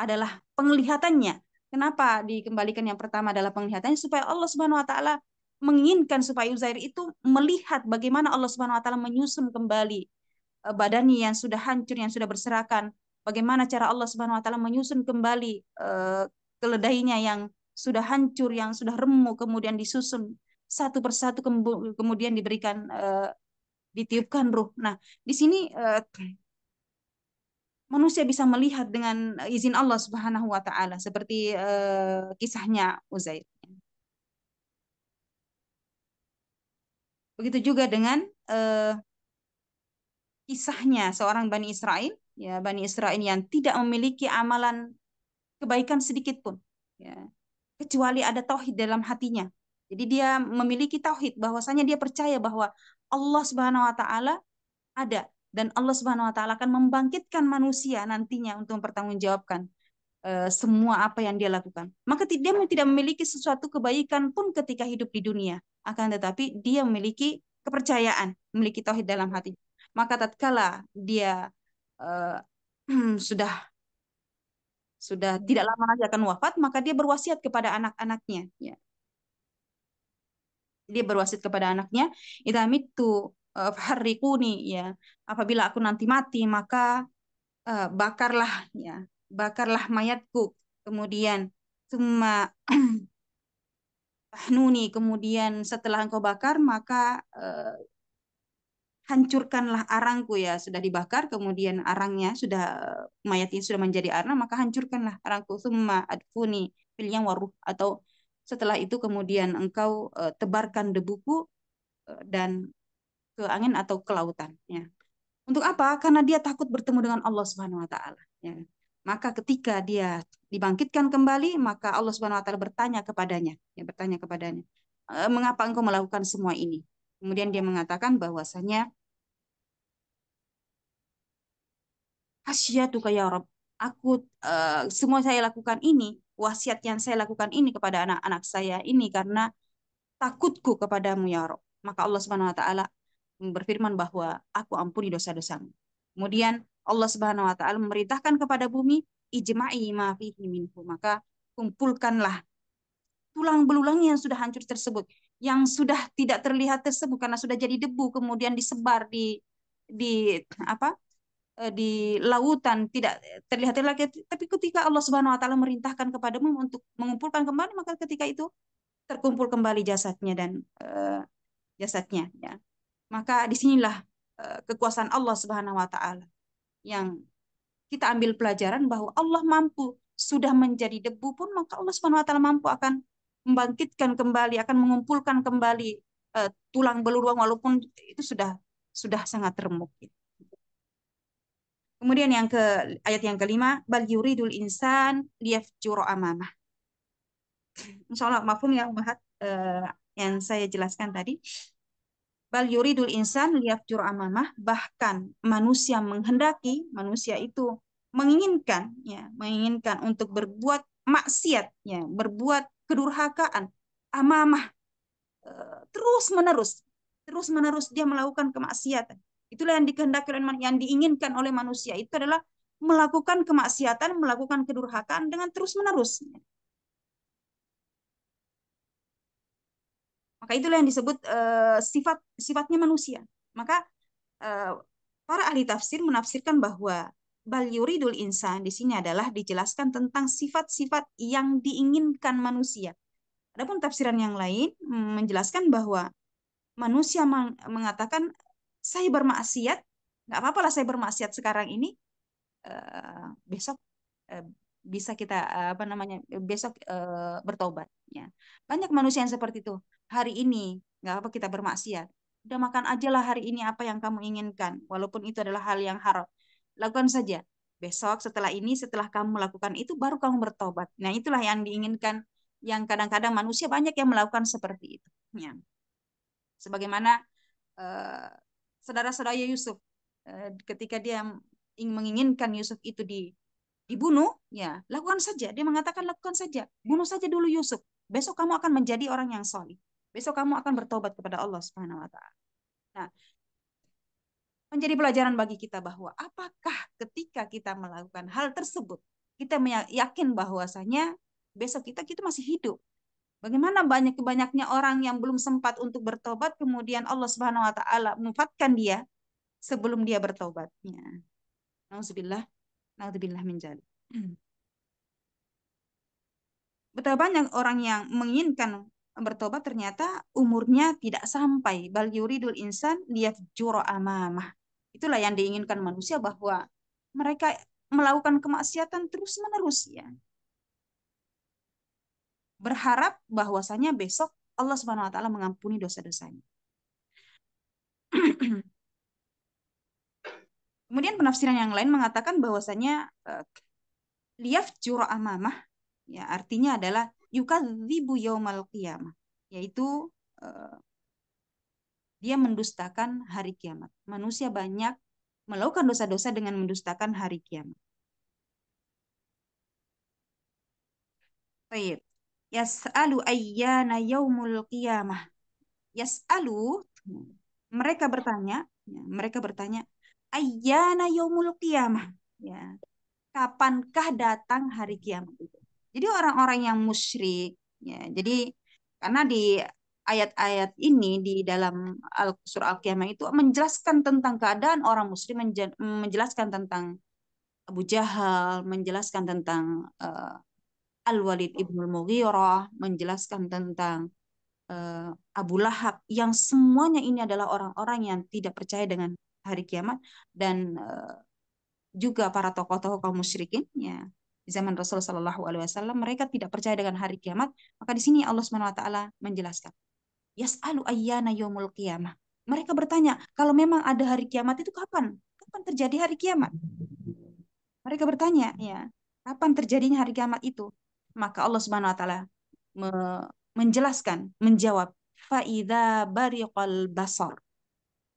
adalah penglihatannya kenapa dikembalikan yang pertama adalah penglihatannya supaya Allah Subhanahu wa taala menginginkan supaya Uzair itu melihat bagaimana Allah Subhanahu wa taala menyusun kembali Eh, badannya yang sudah hancur, yang sudah berserakan. Bagaimana cara Allah Subhanahu wa taala menyusun kembali uh, keledainya yang sudah hancur, yang sudah remuk kemudian disusun satu persatu kemudian diberikan uh, ditiupkan ruh. Nah, di sini uh, manusia bisa melihat dengan izin Allah Subhanahu wa taala seperti uh, kisahnya Uzair. Begitu juga dengan uh, kisahnya seorang Bani Israel, ya Bani Israel yang tidak memiliki amalan kebaikan sedikit pun, ya, kecuali ada tauhid dalam hatinya. Jadi dia memiliki tauhid bahwasanya dia percaya bahwa Allah Subhanahu wa taala ada dan Allah Subhanahu wa taala akan membangkitkan manusia nantinya untuk mempertanggungjawabkan e, semua apa yang dia lakukan. Maka dia tidak memiliki sesuatu kebaikan pun ketika hidup di dunia, akan tetapi dia memiliki kepercayaan, memiliki tauhid dalam hatinya maka tatkala dia uh, sudah sudah tidak lama lagi akan wafat, maka dia berwasiat kepada anak-anaknya. Ya. Dia berwasiat kepada anaknya, itu eh, farriquni ya. Apabila aku nanti mati, maka uh, bakarlah ya, bakarlah mayatku. Kemudian summa kemudian setelah engkau bakar, maka hancurkanlah arangku ya sudah dibakar kemudian arangnya sudah mayatnya sudah menjadi arang maka hancurkanlah arangku summa adfuni yang waruh atau setelah itu kemudian engkau eh, tebarkan debuku eh, dan ke angin atau ke lautan ya untuk apa karena dia takut bertemu dengan Allah Subhanahu wa taala ya maka ketika dia dibangkitkan kembali maka Allah Subhanahu wa taala bertanya kepadanya ya bertanya kepadanya eh, mengapa engkau melakukan semua ini Kemudian dia mengatakan bahwasanya hasyatuka ya Rob, aku uh, semua saya lakukan ini, wasiat yang saya lakukan ini kepada anak-anak saya ini karena takutku kepadamu ya Rob. Maka Allah Subhanahu wa taala berfirman bahwa aku ampuni dosa-dosamu. Kemudian Allah Subhanahu wa taala memerintahkan kepada bumi ijma'i ma fihi minhu, maka kumpulkanlah tulang belulang yang sudah hancur tersebut yang sudah tidak terlihat tersebut karena sudah jadi debu kemudian disebar di di apa eh, di lautan tidak terlihat lagi tapi ketika Allah Subhanahu wa taala merintahkan kepadamu untuk mengumpulkan kembali maka ketika itu terkumpul kembali jasadnya dan uh, jasadnya ya maka disinilah uh, kekuasaan Allah Subhanahu wa taala yang kita ambil pelajaran bahwa Allah mampu sudah menjadi debu pun maka Allah Subhanahu wa taala mampu akan membangkitkan kembali, akan mengumpulkan kembali uh, tulang belulang walaupun itu sudah sudah sangat remuk. Gitu. Kemudian yang ke ayat yang kelima, bal yuridul insan juro amamah. Insya Allah mafhum ya uh, yang saya jelaskan tadi. Bal yuridul insan liyaf juro amamah, bahkan manusia menghendaki, manusia itu menginginkan ya, menginginkan untuk berbuat maksiat ya, berbuat kedurhakaan, amamah, eh, terus menerus, terus menerus dia melakukan kemaksiatan. Itulah yang dikehendaki oleh yang diinginkan oleh manusia itu adalah melakukan kemaksiatan, melakukan kedurhakaan dengan terus menerus. Maka itulah yang disebut uh, sifat sifatnya manusia. Maka uh, para ahli tafsir menafsirkan bahwa bal yuridul insan di sini adalah dijelaskan tentang sifat-sifat yang diinginkan manusia. Adapun tafsiran yang lain mm, menjelaskan bahwa manusia mengatakan saya bermaksiat, nggak apa-apa lah saya bermaksiat sekarang ini, uh, besok uh, bisa kita eh, apa namanya besok uh, bertobat. Ya. Banyak manusia yang seperti itu. Hari ini nggak apa kita bermaksiat, udah makan aja lah hari ini apa yang kamu inginkan, walaupun itu adalah hal yang haram lakukan saja. Besok setelah ini, setelah kamu melakukan itu, baru kamu bertobat. Nah, itulah yang diinginkan, yang kadang-kadang manusia banyak yang melakukan seperti itu. Ya. Sebagaimana saudara eh, saudara-saudara Yusuf, eh, ketika dia ingin menginginkan Yusuf itu di dibunuh, ya lakukan saja. Dia mengatakan lakukan saja, bunuh saja dulu Yusuf. Besok kamu akan menjadi orang yang solih. Besok kamu akan bertobat kepada Allah Subhanahu Wa Taala. Nah, menjadi pelajaran bagi kita bahwa apakah ketika kita melakukan hal tersebut kita yakin bahwasanya besok kita kita masih hidup. Bagaimana banyak banyaknya orang yang belum sempat untuk bertobat kemudian Allah Subhanahu wa taala memanfaatkan dia sebelum dia bertobatnya. Nauzubillah, naudzubillah min Betapa banyak orang yang menginginkan bertobat ternyata umurnya tidak sampai bal yuridul insan dia liyafjura amamah Itulah yang diinginkan manusia bahwa mereka melakukan kemaksiatan terus-menerus ya. Berharap bahwasanya besok Allah Subhanahu wa taala mengampuni dosa-dosanya. Kemudian penafsiran yang lain mengatakan bahwasanya eh, liaf jura amamah ya artinya adalah yukadzibu yaumal qiyamah yaitu eh, dia mendustakan hari kiamat. Manusia banyak melakukan dosa-dosa dengan mendustakan hari kiamat. Baik. Yas'alu ayyana yaumul qiyamah. Yas'alu mereka bertanya, ya, mereka bertanya ayyana yaumul qiyamah. Ya. Kapankah datang hari kiamat itu? Jadi orang-orang yang musyrik, ya. Jadi karena di ayat-ayat ini di dalam Al surah Al-Qiyamah itu menjelaskan tentang keadaan orang muslim, menjelaskan tentang Abu Jahal, menjelaskan tentang uh, Al-Walid ibnu Mughirah, menjelaskan tentang uh, Abu Lahab, yang semuanya ini adalah orang-orang yang tidak percaya dengan hari kiamat dan uh, juga para tokoh-tokoh kaum musyrikin ya di zaman Rasul Shallallahu Wasallam mereka tidak percaya dengan hari kiamat maka di sini Allah Subhanahu Wa Taala menjelaskan Yas'alu ayyana yaumul qiyamah. Mereka bertanya, kalau memang ada hari kiamat itu kapan? Kapan terjadi hari kiamat? Mereka bertanya, ya, kapan terjadinya hari kiamat itu? Maka Allah Subhanahu wa taala me menjelaskan, menjawab, faida bariqal basar.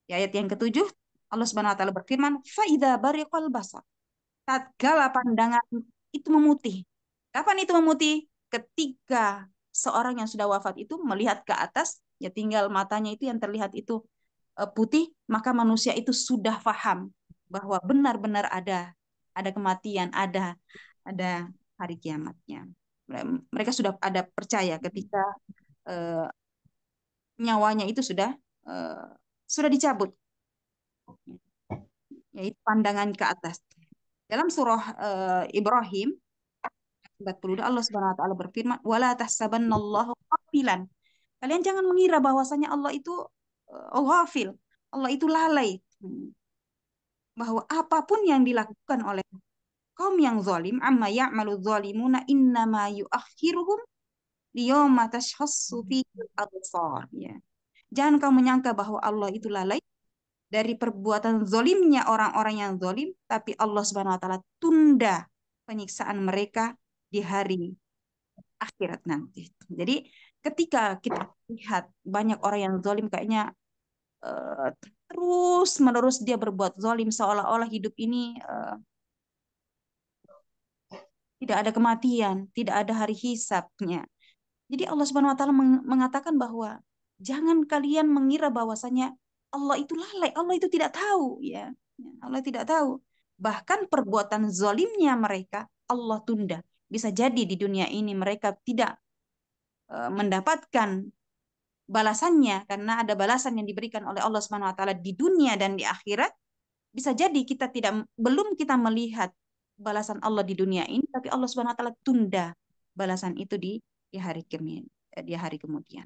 Di ayat yang ketujuh, Allah Subhanahu wa taala berfirman, faida bariqal basar. Tatkala pandangan itu memutih. Kapan itu memutih? Ketika seorang yang sudah wafat itu melihat ke atas ya tinggal matanya itu yang terlihat itu eh, putih maka manusia itu sudah faham bahwa benar-benar ada ada kematian ada ada hari kiamatnya nah, mereka sudah ada percaya ketika eh, nyawanya itu sudah eh, sudah dicabut yaitu pandangan ke atas dalam surah eh, Ibrahim 40 Allah Subhanahu wa taala berfirman wala tahsabannallaha Kalian jangan mengira bahwasanya Allah itu eh, ghafil, Allah itu lalai. Hmm. Bahwa apapun yang dilakukan oleh kaum yang zalim, amma ya'malu zalimuna innama yu'akhiruhum liyawma tashhassu fi al-absar. Ya. Jangan kau menyangka bahwa Allah itu lalai dari perbuatan zolimnya orang-orang yang zolim, tapi Allah Subhanahu wa taala tunda penyiksaan mereka di hari akhirat nanti. Jadi ketika kita lihat banyak orang yang zolim kayaknya uh, terus menerus dia berbuat zolim seolah-olah hidup ini uh, tidak ada kematian, tidak ada hari hisapnya. Jadi Allah Subhanahu wa taala mengatakan bahwa jangan kalian mengira bahwasanya Allah itu lalai, Allah itu tidak tahu ya. ya Allah tidak tahu. Bahkan perbuatan zolimnya mereka Allah tunda. Bisa jadi di dunia ini mereka tidak Eh, mendapatkan balasannya karena ada balasan yang diberikan oleh Allah Subhanahu wa taala di dunia dan di akhirat bisa jadi kita tidak belum kita melihat balasan Allah di dunia ini tapi Allah Subhanahu wa taala tunda balasan itu di di hari kemudian eh, di hari kemudian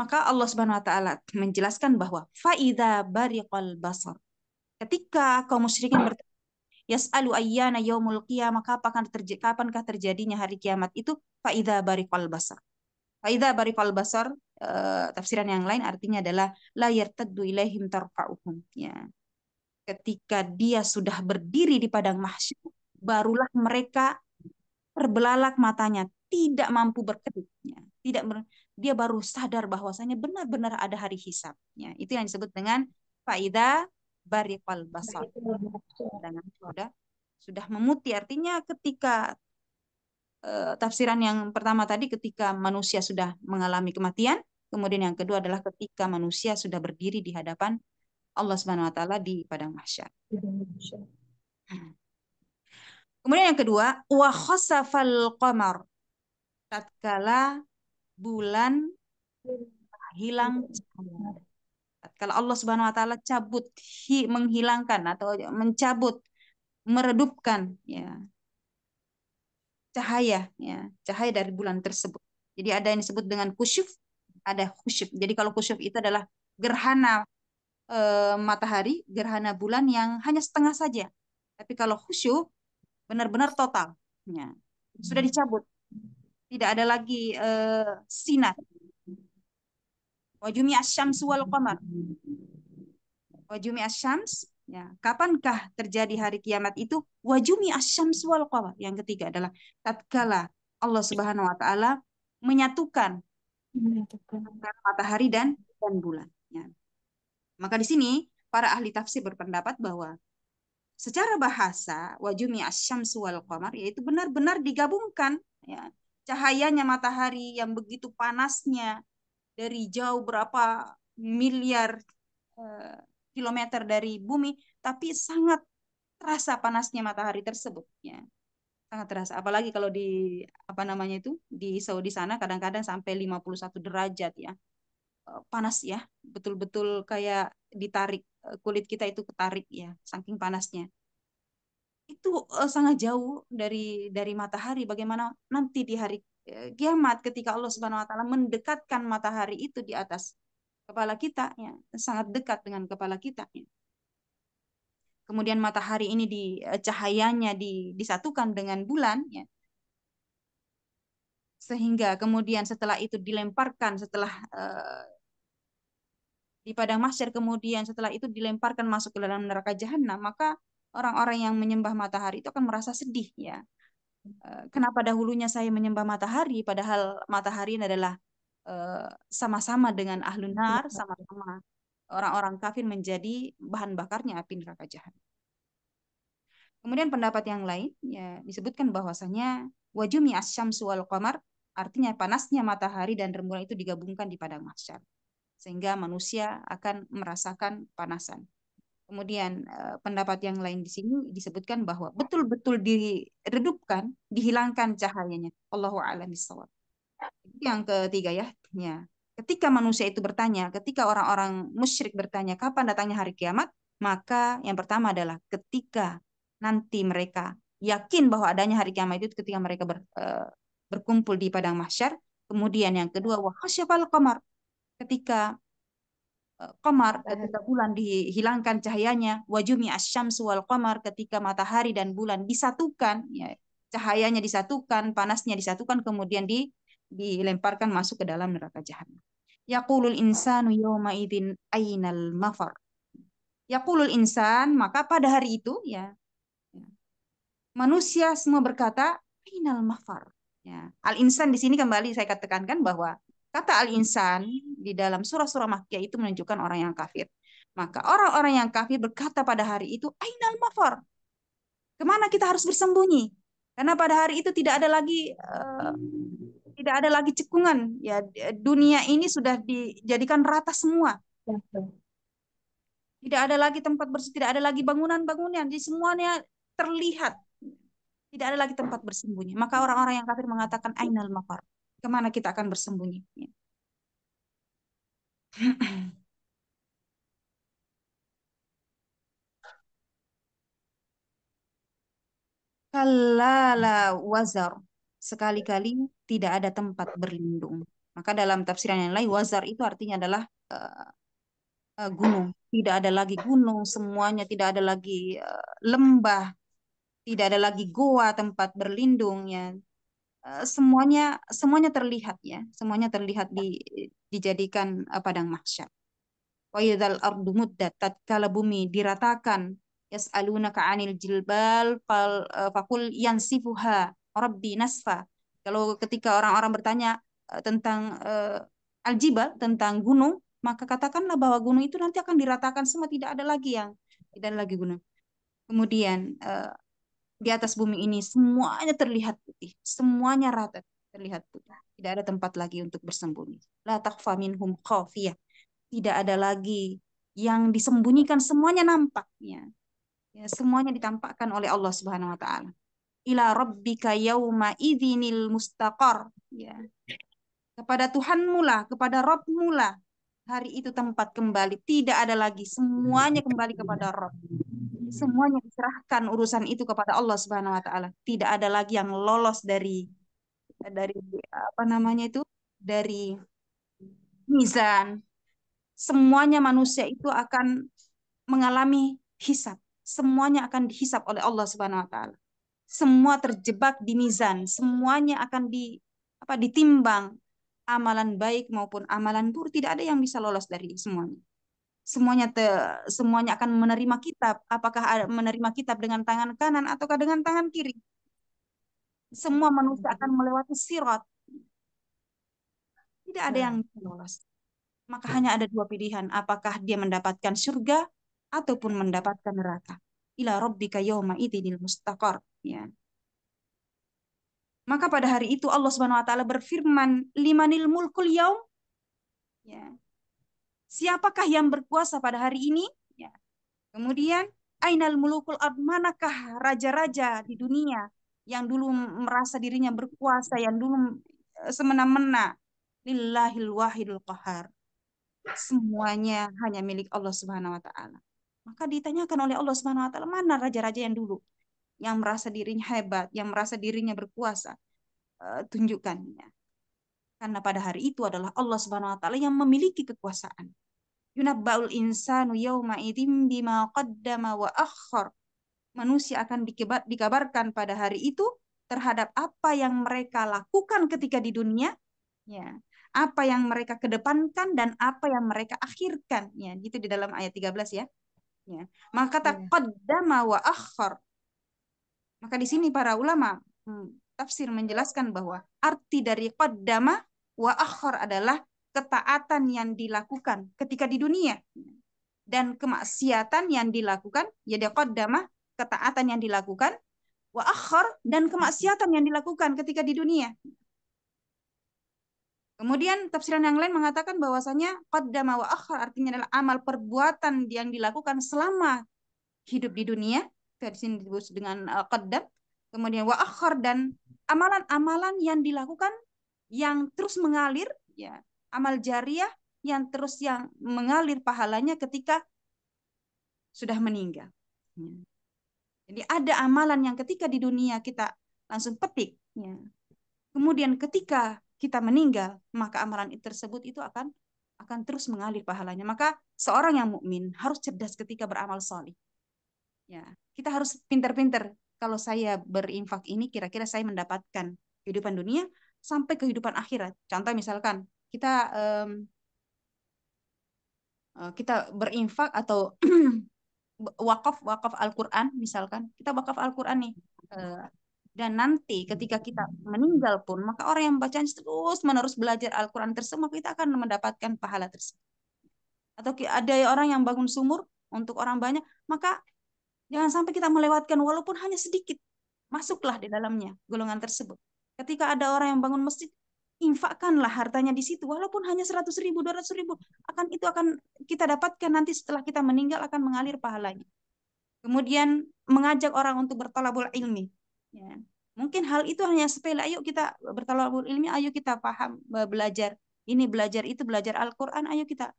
maka Allah Subhanahu wa taala menjelaskan bahwa faida bariqal basar ketika kaum musyrikin bertanya yas'alu ayyana yaumul qiyamah kapan terjadi kapankah terjadinya hari kiamat itu faida barikal basar. Faida barikal basar eh, tafsiran yang lain artinya adalah layar yartaddu ilaihim tarfa'uhum. Ya. Ketika dia sudah berdiri di padang mahsyar, barulah mereka terbelalak matanya, tidak mampu berkedip. Ya. Tidak ber, dia baru sadar bahwasanya benar-benar ada hari hisab. Ya. Itu yang disebut dengan faida barikal basar dengan sudah sudah memuti artinya ketika uh, tafsiran yang pertama tadi ketika manusia sudah mengalami kematian kemudian yang kedua adalah ketika manusia sudah berdiri di hadapan Allah Subhanahu wa taala di padang mahsyar. Hmm. Kemudian yang kedua, wa khasafal qamar. Tatkala bulan hilang kalau Allah Subhanahu wa taala cabut, hi, menghilangkan atau mencabut, meredupkan ya cahaya ya, cahaya dari bulan tersebut. Jadi ada yang disebut dengan kusyuf, ada kushif. Jadi kalau kusyuf itu adalah gerhana e, matahari, gerhana bulan yang hanya setengah saja. Tapi kalau khusyuk benar-benar total. Ya. Sudah hmm. dicabut. Tidak ada lagi e, sinar Wajumi asyams wal qamar. Wajumi asyams. Ya, kapankah terjadi hari kiamat itu? Wajumi asyams wal qamar. Yang ketiga adalah tatkala Allah Subhanahu wa taala menyatukan matahari dan dan bulan. Ya. Maka di sini para ahli tafsir berpendapat bahwa secara bahasa wajumi asyams wal qamar yaitu benar-benar digabungkan ya cahayanya matahari yang begitu panasnya dari jauh berapa miliar uh, kilometer dari bumi, tapi sangat terasa panasnya matahari tersebut. Ya. Sangat terasa. Apalagi kalau di apa namanya itu di Saudi sana kadang-kadang sampai 51 derajat ya. Eh, panas ya, betul-betul kayak ditarik eh, kulit kita itu ketarik ya, saking panasnya itu sangat jauh dari dari matahari bagaimana nanti di hari Eh, kiamat ketika Allah Subhanahu wa taala mendekatkan matahari itu di atas kepala kita ya, sangat dekat dengan kepala kita ya. Kemudian matahari ini di eh, cahayanya di, disatukan dengan bulan ya. Sehingga kemudian setelah itu dilemparkan setelah uh, di padang mahsyar kemudian setelah itu dilemparkan masuk ke dalam neraka jahanam, maka orang-orang yang menyembah matahari itu akan merasa sedih ya Eh, kenapa dahulunya saya menyembah matahari padahal matahari adalah eh, sama-sama uh, dengan ahlunar nar, iya. sama-sama orang-orang kafir menjadi bahan bakarnya api neraka jahat. Kemudian pendapat yang lain ya disebutkan bahwasanya wajumi asyam wal qamar artinya panasnya matahari dan rembulan itu digabungkan di padang mahsyar sehingga manusia akan merasakan panasan. Kemudian eh, pendapat yang lain di sini disebutkan bahwa betul-betul diredupkan, dihilangkan cahayanya. Allahu a'lam Yang ketiga ya, ya. Ketika manusia itu bertanya, ketika orang-orang musyrik bertanya kapan datangnya hari kiamat, maka yang pertama adalah ketika nanti mereka yakin bahwa adanya hari kiamat itu ketika mereka ber, uh, berkumpul di padang mahsyar. Kemudian yang kedua, wahasyafal qamar. Ketika qamar iya. ketika bulan dihilangkan cahayanya, wajumi asyams wal qamar ketika matahari dan bulan disatukan, ya, cahayanya disatukan, panasnya disatukan, kemudian di, dilemparkan masuk ke dalam neraka jahanam. Yaqulul insanu yawma idzin ainal mafar. Yaqulul insan, maka pada hari itu ya, ya manusia semua berkata ainal mafar. Ya. Al insan di sini kembali saya katakan kan bahwa Kata al-insan di dalam surah-surah Makkiyah itu menunjukkan orang yang kafir. Maka orang-orang yang kafir berkata pada hari itu, Ainal mafar Kemana kita harus bersembunyi? Karena pada hari itu tidak ada lagi uh, tidak ada lagi cekungan. Ya dunia ini sudah dijadikan rata semua. Ya, ya. Tidak ada lagi tempat bersih, tidak ada lagi bangunan-bangunan. Jadi semuanya terlihat. Tidak ada lagi tempat bersembunyi. Maka orang-orang yang kafir mengatakan Ainal mafar kemana kita akan bersembunyi. Ya. Kalala wazar. Sekali-kali tidak ada tempat berlindung. Maka dalam tafsiran yang lain, wazar itu artinya adalah uh, uh, gunung. Tidak ada lagi gunung semuanya, tidak ada lagi uh, lembah, tidak ada lagi goa tempat berlindungnya, Eh, semuanya semuanya terlihat ya semuanya terlihat di, dijadikan eh, padang mahsyar wa yadal ardu muddat tatkala bumi diratakan ka 'anil jilbal fal eh, fakul yansifuha rabbi nasfa kalau ketika orang-orang bertanya tentang uh, aljibal tentang gunung maka katakanlah bahwa gunung itu nanti akan diratakan semua tidak ada lagi yang tidak ada lagi gunung kemudian uh, di atas bumi ini semuanya terlihat putih, semuanya rata terlihat putih. Tidak ada tempat lagi untuk bersembunyi. La takfa minhum khafiyah. Tidak ada lagi yang disembunyikan semuanya nampaknya. Ya, semuanya ditampakkan oleh Allah Subhanahu wa taala. Ila rabbika yauma idzinil mustaqar. Ya. Kepada Tuhanmu lah, kepada Rabbmu mula. Hari itu tempat kembali, tidak ada lagi semuanya kembali kepada Rabb. Hmm. semuanya diserahkan urusan itu kepada Allah Subhanahu wa taala. Tidak ada lagi yang lolos dari dari apa namanya itu dari mizan. Semuanya manusia itu akan mengalami hisap. Semuanya akan dihisap oleh Allah Subhanahu wa taala. Semua terjebak di mizan, semuanya akan di apa ditimbang amalan baik maupun amalan buruk tidak ada yang bisa lolos dari semuanya semuanya te, semuanya akan menerima kitab apakah menerima kitab dengan tangan kanan ataukah dengan tangan kiri semua manusia akan melewati sirat tidak ada yang lolos maka hanya ada dua pilihan apakah dia mendapatkan surga ataupun mendapatkan neraka ila rabbika yauma idinil mustaqar ya maka pada hari itu Allah Subhanahu wa taala berfirman limanil mulkul yaum ya siapakah yang berkuasa pada hari ini? Ya. Kemudian, Ainal mulukul ard, manakah raja-raja di dunia yang dulu merasa dirinya berkuasa, yang dulu eh, semena-mena? Lillahil wahidul qahar. Semuanya hanya milik Allah Subhanahu wa taala. Maka ditanyakan oleh Allah Subhanahu wa taala, mana raja-raja yang dulu yang merasa dirinya hebat, yang merasa dirinya berkuasa? Uh, eh, tunjukkannya. Karena pada hari itu adalah Allah Subhanahu wa taala yang memiliki kekuasaan. Yunabbaul insanu yauma idzim bima qaddama wa akhar. Manusia akan dikabarkan pada hari itu terhadap apa yang mereka lakukan ketika di dunia, ya. Apa yang mereka kedepankan dan apa yang mereka akhirkan, ya. Gitu di dalam ayat 13 ya. Ya. Maka ya. qaddama wa akhar. Maka di sini para ulama hmm, tafsir menjelaskan bahwa arti dari qaddama Wa akhar adalah ketaatan yang dilakukan ketika di dunia. Dan kemaksiatan yang dilakukan, ya dama ketaatan yang dilakukan, wa akhar dan kemaksiatan yang dilakukan ketika di dunia. Kemudian tafsiran yang lain mengatakan bahwasanya qaddama wa akhar artinya adalah amal perbuatan yang dilakukan selama hidup di dunia. versi sini disebut dengan uh, qaddam. Kemudian wa akhar dan amalan-amalan yang dilakukan yang terus mengalir ya amal jariah yang terus yang mengalir pahalanya ketika sudah meninggal. Ya. Jadi ada amalan yang ketika di dunia kita langsung petik. Ya. Kemudian ketika kita meninggal, maka amalan tersebut itu akan akan terus mengalir pahalanya. Maka seorang yang mukmin harus cerdas ketika beramal soli Ya, kita harus pinter-pinter Kalau saya berinfak ini, kira-kira saya mendapatkan kehidupan dunia sampai kehidupan akhirat. Contoh misalkan kita um, kita berinfak atau wakaf wakaf Al-Qur'an misalkan, kita wakaf Al-Qur'an nih. Eh, dan nanti ketika kita meninggal pun maka orang yang bacaan terus menerus belajar Al-Qur'an tersebut maka kita akan mendapatkan pahala tersebut. Atau ada orang yang bangun sumur untuk orang banyak, maka jangan sampai kita melewatkan walaupun hanya sedikit. Masuklah di dalamnya golongan tersebut. Ketika ada orang yang bangun masjid, infakkanlah hartanya di situ. Walaupun hanya 100 ribu, 200 ribu. Akan, itu akan kita dapatkan nanti setelah kita meninggal akan mengalir pahalanya. Kemudian mengajak orang untuk bertolabul ilmi. Ya. Mungkin hal itu hanya sepele. Ayo kita bertolabul ilmi, ayo kita paham, belajar. Ini belajar itu, belajar Al-Quran, ayo kita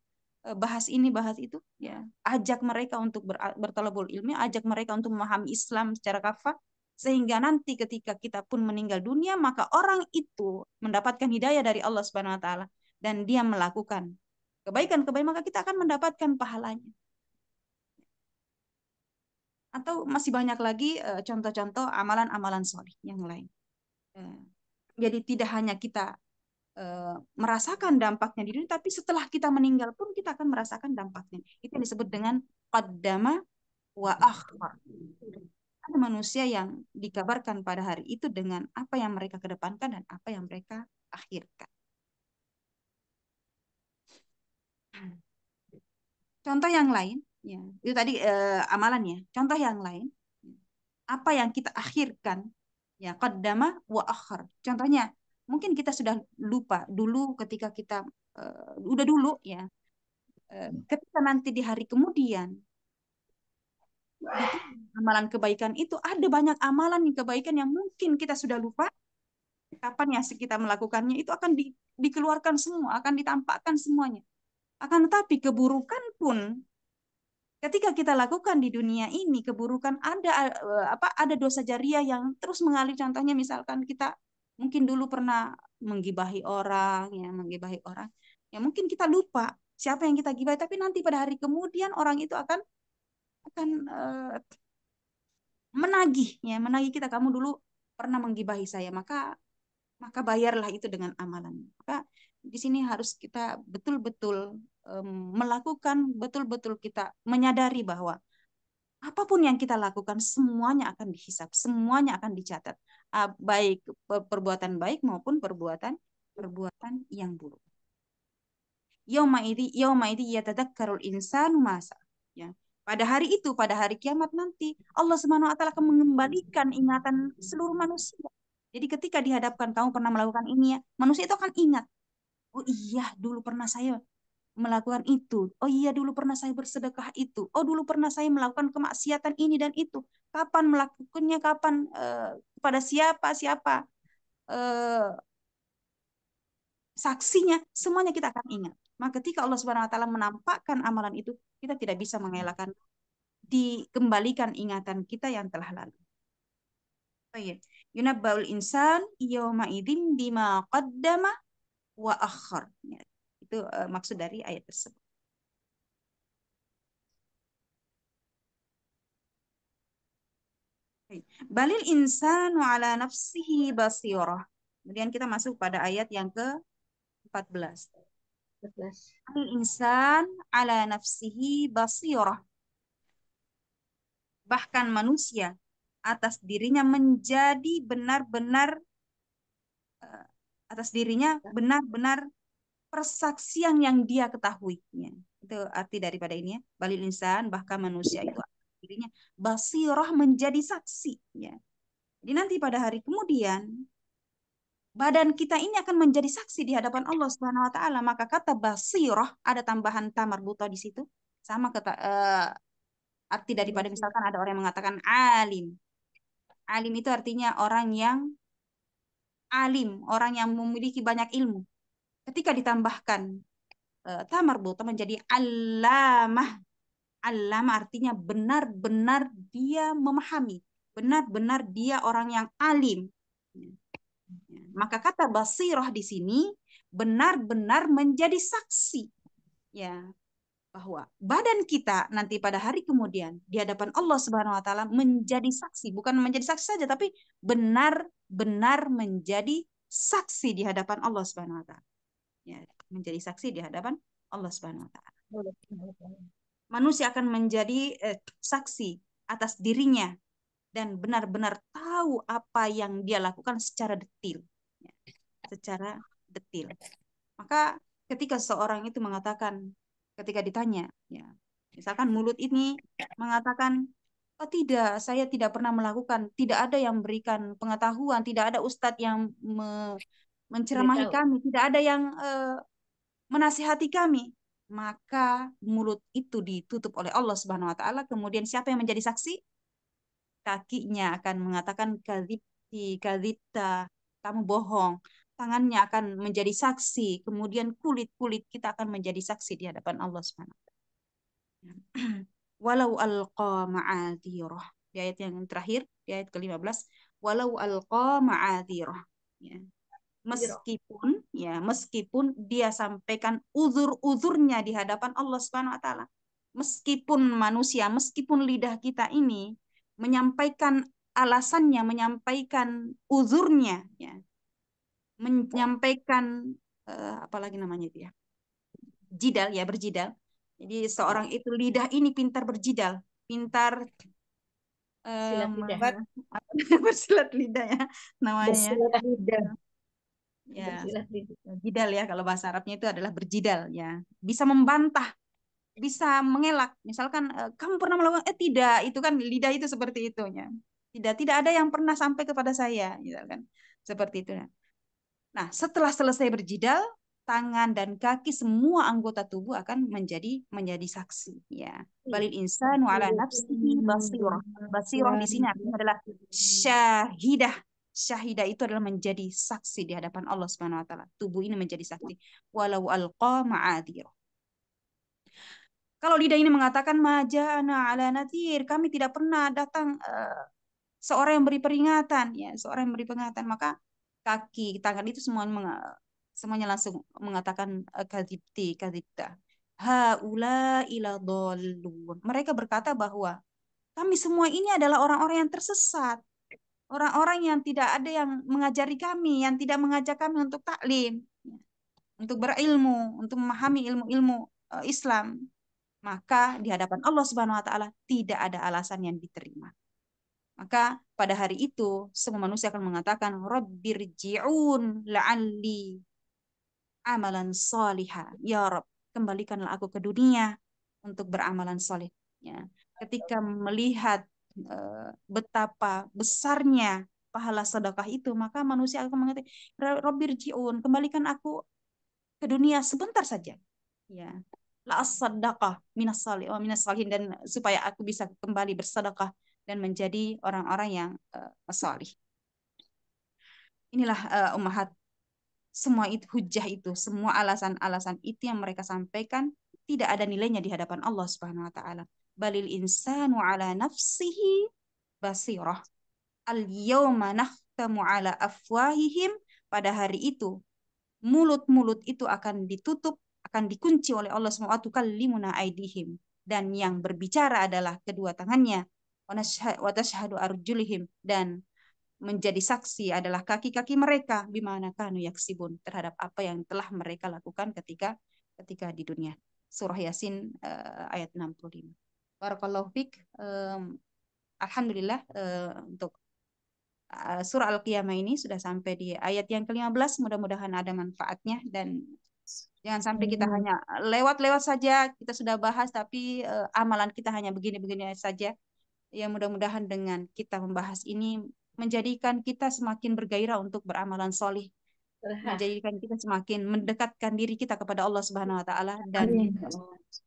e, bahas ini bahas itu ya ajak mereka untuk bertolabul ilmi ajak mereka untuk memahami Islam secara kafah sehingga nanti ketika kita pun meninggal dunia maka orang itu mendapatkan hidayah dari Allah Subhanahu wa taala dan dia melakukan kebaikan-kebaikan maka kita akan mendapatkan pahalanya. Atau masih banyak lagi eh, contoh-contoh amalan-amalan solih yang lain. Eh, jadi tidak hanya kita eh, merasakan dampaknya di dunia, tapi setelah kita meninggal pun kita akan merasakan dampaknya. Itu yang disebut dengan qaddama wa akhbar ada manusia yang dikabarkan pada hari itu dengan apa yang mereka kedepankan dan apa yang mereka akhirkan. Contoh yang lain, ya, itu tadi eh, amalannya. Contoh yang lain, apa yang kita akhirkan, ya, kodama wa akhir. Contohnya, mungkin kita sudah lupa dulu ketika kita eh, udah dulu ya. Eh, ketika nanti di hari kemudian amalan kebaikan itu ada banyak amalan yang kebaikan yang mungkin kita sudah lupa kapan ya kita melakukannya itu akan di, dikeluarkan semua akan ditampakkan semuanya akan tetapi keburukan pun ketika kita lakukan di dunia ini keburukan ada eh, apa ada dosa jariah yang terus mengalir contohnya misalkan kita mungkin dulu pernah menggibahi orang ya menggibahi orang ya mungkin kita lupa siapa yang kita gibahi tapi nanti pada hari kemudian orang itu akan akan uh, eh, menagih ya menagih kita kamu dulu pernah menggibahi saya maka maka bayarlah itu dengan amalan maka di sini harus kita betul-betul um, melakukan betul-betul kita menyadari bahwa apapun yang kita lakukan semuanya akan dihisap semuanya akan dicatat baik perbuatan baik maupun perbuatan perbuatan yang buruk yaumaidi yaumaidi ya tetap karul insanu masa ya pada hari itu, pada hari kiamat nanti, Allah Subhanahu wa taala akan mengembalikan ingatan seluruh manusia. Jadi ketika dihadapkan kamu pernah melakukan ini ya, manusia itu akan ingat. Oh iya, dulu pernah saya melakukan itu. Oh iya, dulu pernah saya bersedekah itu. Oh dulu pernah saya melakukan kemaksiatan ini dan itu. Kapan melakukannya? Kapan? Eh, kepada siapa? Siapa? Eh, saksinya? Semuanya kita akan ingat. Maka ketika Allah Subhanahu Wa Taala menampakkan amalan itu, kita tidak bisa mengelakkan dikembalikan ingatan kita yang telah lalu. Baik. Yunabbaul insan yauma idzin bima qaddama wa akhar. Ya, itu uh, maksud dari ayat tersebut. Balil insanu ala nafsihi basirah. Kemudian kita masuk pada ayat yang ke-14. Al-insan ala nafsihi basirah. Bahkan manusia atas dirinya menjadi benar-benar eh, atas dirinya benar-benar persaksian yang dia ketahui. Itu arti daripada ini ya. Balil insan bahkan manusia itu dirinya basirah menjadi saksi Jadi nanti pada hari kemudian badan kita ini akan menjadi saksi di hadapan Allah Subhanahu wa taala. Maka kata basirah ada tambahan tamar buta di situ sama kata uh, arti daripada misalkan ada orang yang mengatakan alim. Alim itu artinya orang yang alim, orang yang memiliki banyak ilmu. Ketika ditambahkan uh, tamar buta menjadi alamah. Alamah artinya benar-benar dia memahami, benar-benar dia orang yang alim. Maka kata basirah di sini benar-benar menjadi saksi ya bahwa badan kita nanti pada hari kemudian di hadapan Allah Subhanahu wa taala menjadi saksi, bukan menjadi saksi saja tapi benar-benar menjadi saksi di hadapan Allah Subhanahu wa taala. Ya, menjadi saksi di hadapan Allah Subhanahu wa taala. Manusia akan menjadi eh, saksi atas dirinya dan benar-benar tahu apa yang dia lakukan secara detail secara detil. Maka ketika seseorang itu mengatakan, ketika ditanya, ya, misalkan mulut ini mengatakan, oh tidak, saya tidak pernah melakukan, tidak ada yang memberikan pengetahuan, tidak ada ustadz yang me menceramahi kami, tidak ada yang uh, menasihati kami, maka mulut itu ditutup oleh Allah Subhanahu wa taala. Kemudian siapa yang menjadi saksi? Kakinya akan mengatakan kadhibti kamu bohong, tangannya akan menjadi saksi, kemudian kulit-kulit kita akan menjadi saksi di hadapan Allah Subhanahu Walau alqa ma'adhirah. Di ayat yang terakhir, di ayat ke-15, walau alqa ma'adhirah. Ya. Meskipun ya, meskipun dia sampaikan uzur-uzurnya di hadapan Allah Subhanahu wa taala. Meskipun manusia, meskipun lidah kita ini menyampaikan alasannya, menyampaikan uzurnya, ya. menyampaikan uh, eh, apalagi namanya itu ya, jidal ya berjidal. Jadi seorang itu lidah ini pintar berjidal, pintar um, bersilat lidah. Ya. bersilat lidah ya namanya. Ya. Bersilat lidah. Ya, jidal ya kalau bahasa Arabnya itu adalah berjidal ya. Bisa membantah bisa mengelak misalkan eh, kamu pernah melakukan eh tidak itu kan lidah itu seperti itunya tidak tidak ada yang pernah sampai kepada saya misalkan gitu seperti itu nah. nah setelah selesai berjidal tangan dan kaki semua anggota tubuh akan menjadi menjadi saksi ya balil insan wala nafsi basirah basirah di sini artinya adalah syahidah syahidah itu adalah menjadi saksi di hadapan Allah Subhanahu wa taala tubuh ini menjadi saksi walau alqa ma'adir kalau lidah ini mengatakan majana ala natir kami tidak pernah datang eh, seorang yang beri peringatan ya seorang yang beri peringatan maka kaki tangan itu semuanya semuanya langsung mengatakan e, kadibti kadibta haula ila dolun. mereka berkata bahwa kami semua ini adalah orang-orang yang tersesat orang-orang yang tidak ada yang mengajari kami yang tidak mengajak kami untuk taklim ya, untuk berilmu untuk memahami ilmu-ilmu e, Islam maka di hadapan Allah Subhanahu wa taala tidak ada alasan yang diterima maka pada hari itu semua manusia akan mengatakan Rabbirji'un la'alli amalan solihah Ya Rob, kembalikanlah aku ke dunia untuk beramalan solihah Ya. Ketika melihat e, betapa besarnya pahala sedekah itu, maka manusia akan mengatakan, rabbirji'un kembalikan aku ke dunia sebentar saja. Ya. La as-sadaqah minas salih, oh, wa minas salihin dan supaya aku bisa kembali bersedekah dan menjadi orang-orang yang uh, salih. Inilah uh, ummahat semua itu hujah itu, semua alasan-alasan itu yang mereka sampaikan tidak ada nilainya di hadapan Allah Subhanahu wa taala. Balil insanu ala nafsihi basirah. Al yauma nakhtamu ala afwahihim pada hari itu mulut-mulut itu akan ditutup, akan dikunci oleh Allah subhanahu taala limuna aidihim. Dan yang berbicara adalah kedua tangannya wa arjulihim dan menjadi saksi adalah kaki-kaki mereka bimana kanu yaksibun terhadap apa yang telah mereka lakukan ketika ketika di dunia. Surah Yasin uh, ayat 65. Barakallahu fik. Um, Alhamdulillah uh, untuk eh, surah Al-Qiyamah ini sudah sampai di ayat yang ke-15. Mudah-mudahan ada manfaatnya dan jangan sampai kita hmm. hanya lewat-lewat saja kita sudah bahas tapi uh, amalan kita hanya begini-begini saja Ya mudah-mudahan dengan kita membahas ini menjadikan kita semakin bergairah untuk beramalan solih menjadikan kita semakin mendekatkan diri kita kepada Allah Subhanahu wa taala dan Amin. Ya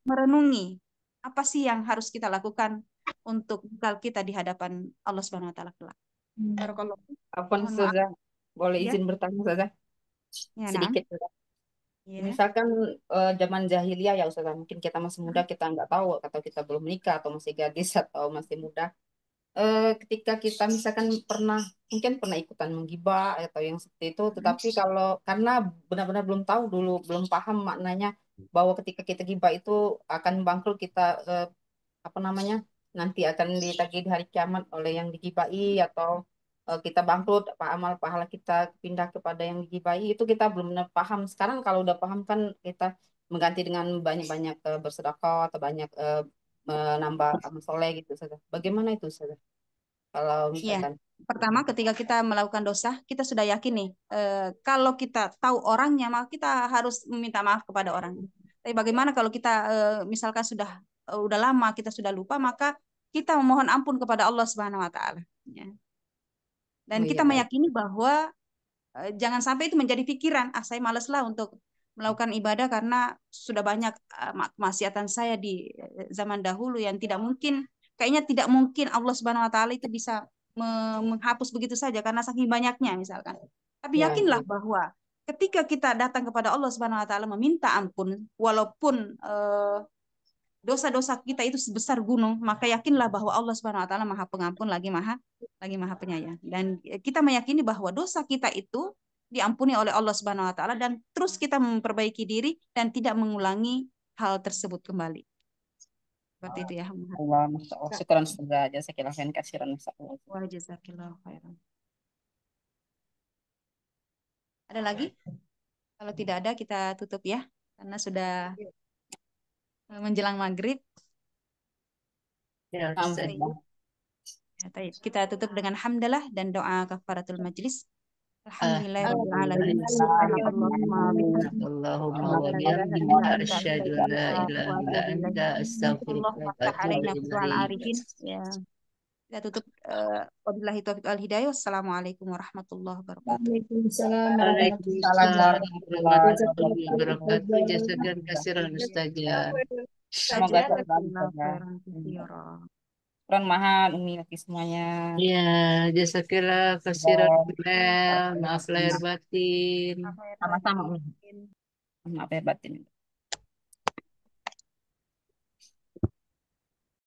merenungi apa sih yang harus kita lakukan untuk bekal kita di hadapan Allah Subhanahu wa taala kelak.
Barakallahu. Afwan boleh ya. izin ya? bertanya
Ya, sedikit
nah.
Yeah. Misalkan uh, zaman jahiliyah ya Ustazah, mungkin kita masih muda kita nggak tahu atau kita belum menikah atau masih gadis atau masih muda. Uh, ketika kita misalkan pernah mungkin pernah ikutan menggibah atau yang seperti itu, hmm. tetapi kalau karena benar-benar belum tahu dulu, belum paham maknanya bahwa ketika kita giba itu akan bangkrut kita uh, apa namanya? nanti akan ditagih di hari kiamat oleh yang digibahi atau Eh, kita bangkrut amal pahala kita pindah kepada yang baik itu kita belum benar paham sekarang kalau udah paham kan kita mengganti dengan banyak-banyak uh, bersedekah atau banyak eh,
menambah amal soleh gitu saudara bagaimana itu saudara kalau iya. misalkan ya. Pertama, ketika kita melakukan dosa, kita sudah yakin nih, kalau kita tahu orangnya, maka kita harus meminta maaf kepada orang. Tapi bagaimana kalau kita misalkan sudah udah lama kita sudah lupa maka kita memohon ampun kepada Allah Subhanahu wa taala ya. Dan oh, iya. kita meyakini bahwa eh, jangan sampai itu menjadi pikiran, ah saya malaslah untuk melakukan ibadah karena sudah banyak eh, maksiatan saya di eh, zaman dahulu yang tidak mungkin kayaknya tidak mungkin Allah Subhanahu wa taala itu bisa menghapus begitu saja karena saking banyaknya misalkan. Tapi ya, yakinlah ya. bahwa ketika kita datang kepada Allah Subhanahu wa taala meminta ampun walaupun uh, dosa-dosa kita itu sebesar gunung, maka yakinlah bahwa Allah Subhanahu wa taala Maha Pengampun lagi Maha lagi Maha Penyayang. Dan kita meyakini bahwa dosa kita itu diampuni oleh Allah Subhanahu wa taala dan terus kita memperbaiki diri dan tidak mengulangi hal tersebut kembali. Seperti itu ya. Allah, Masya Allah. Syukuran sudah jazakillah khairan kasiran. Wa jazakillah khairan. Ada lagi? Kalau tidak ada kita tutup ya, karena sudah menjelang maghrib. Ya, kita tutup dengan hamdalah dan doa kafaratul majlis. Alhamdulillahirrahmanirrahim kita tutup uh, wabillahi taufiq wal hidayah wassalamualaikum warahmatullahi wabarakatuh
Waalaikumsalam
warahmatullahi wabarakatuh semoga terbantu
Ron Mahan, semuanya. Iya, jasa kira kasiran maaf lahir batin. Sama-sama. Maaf lahir batin.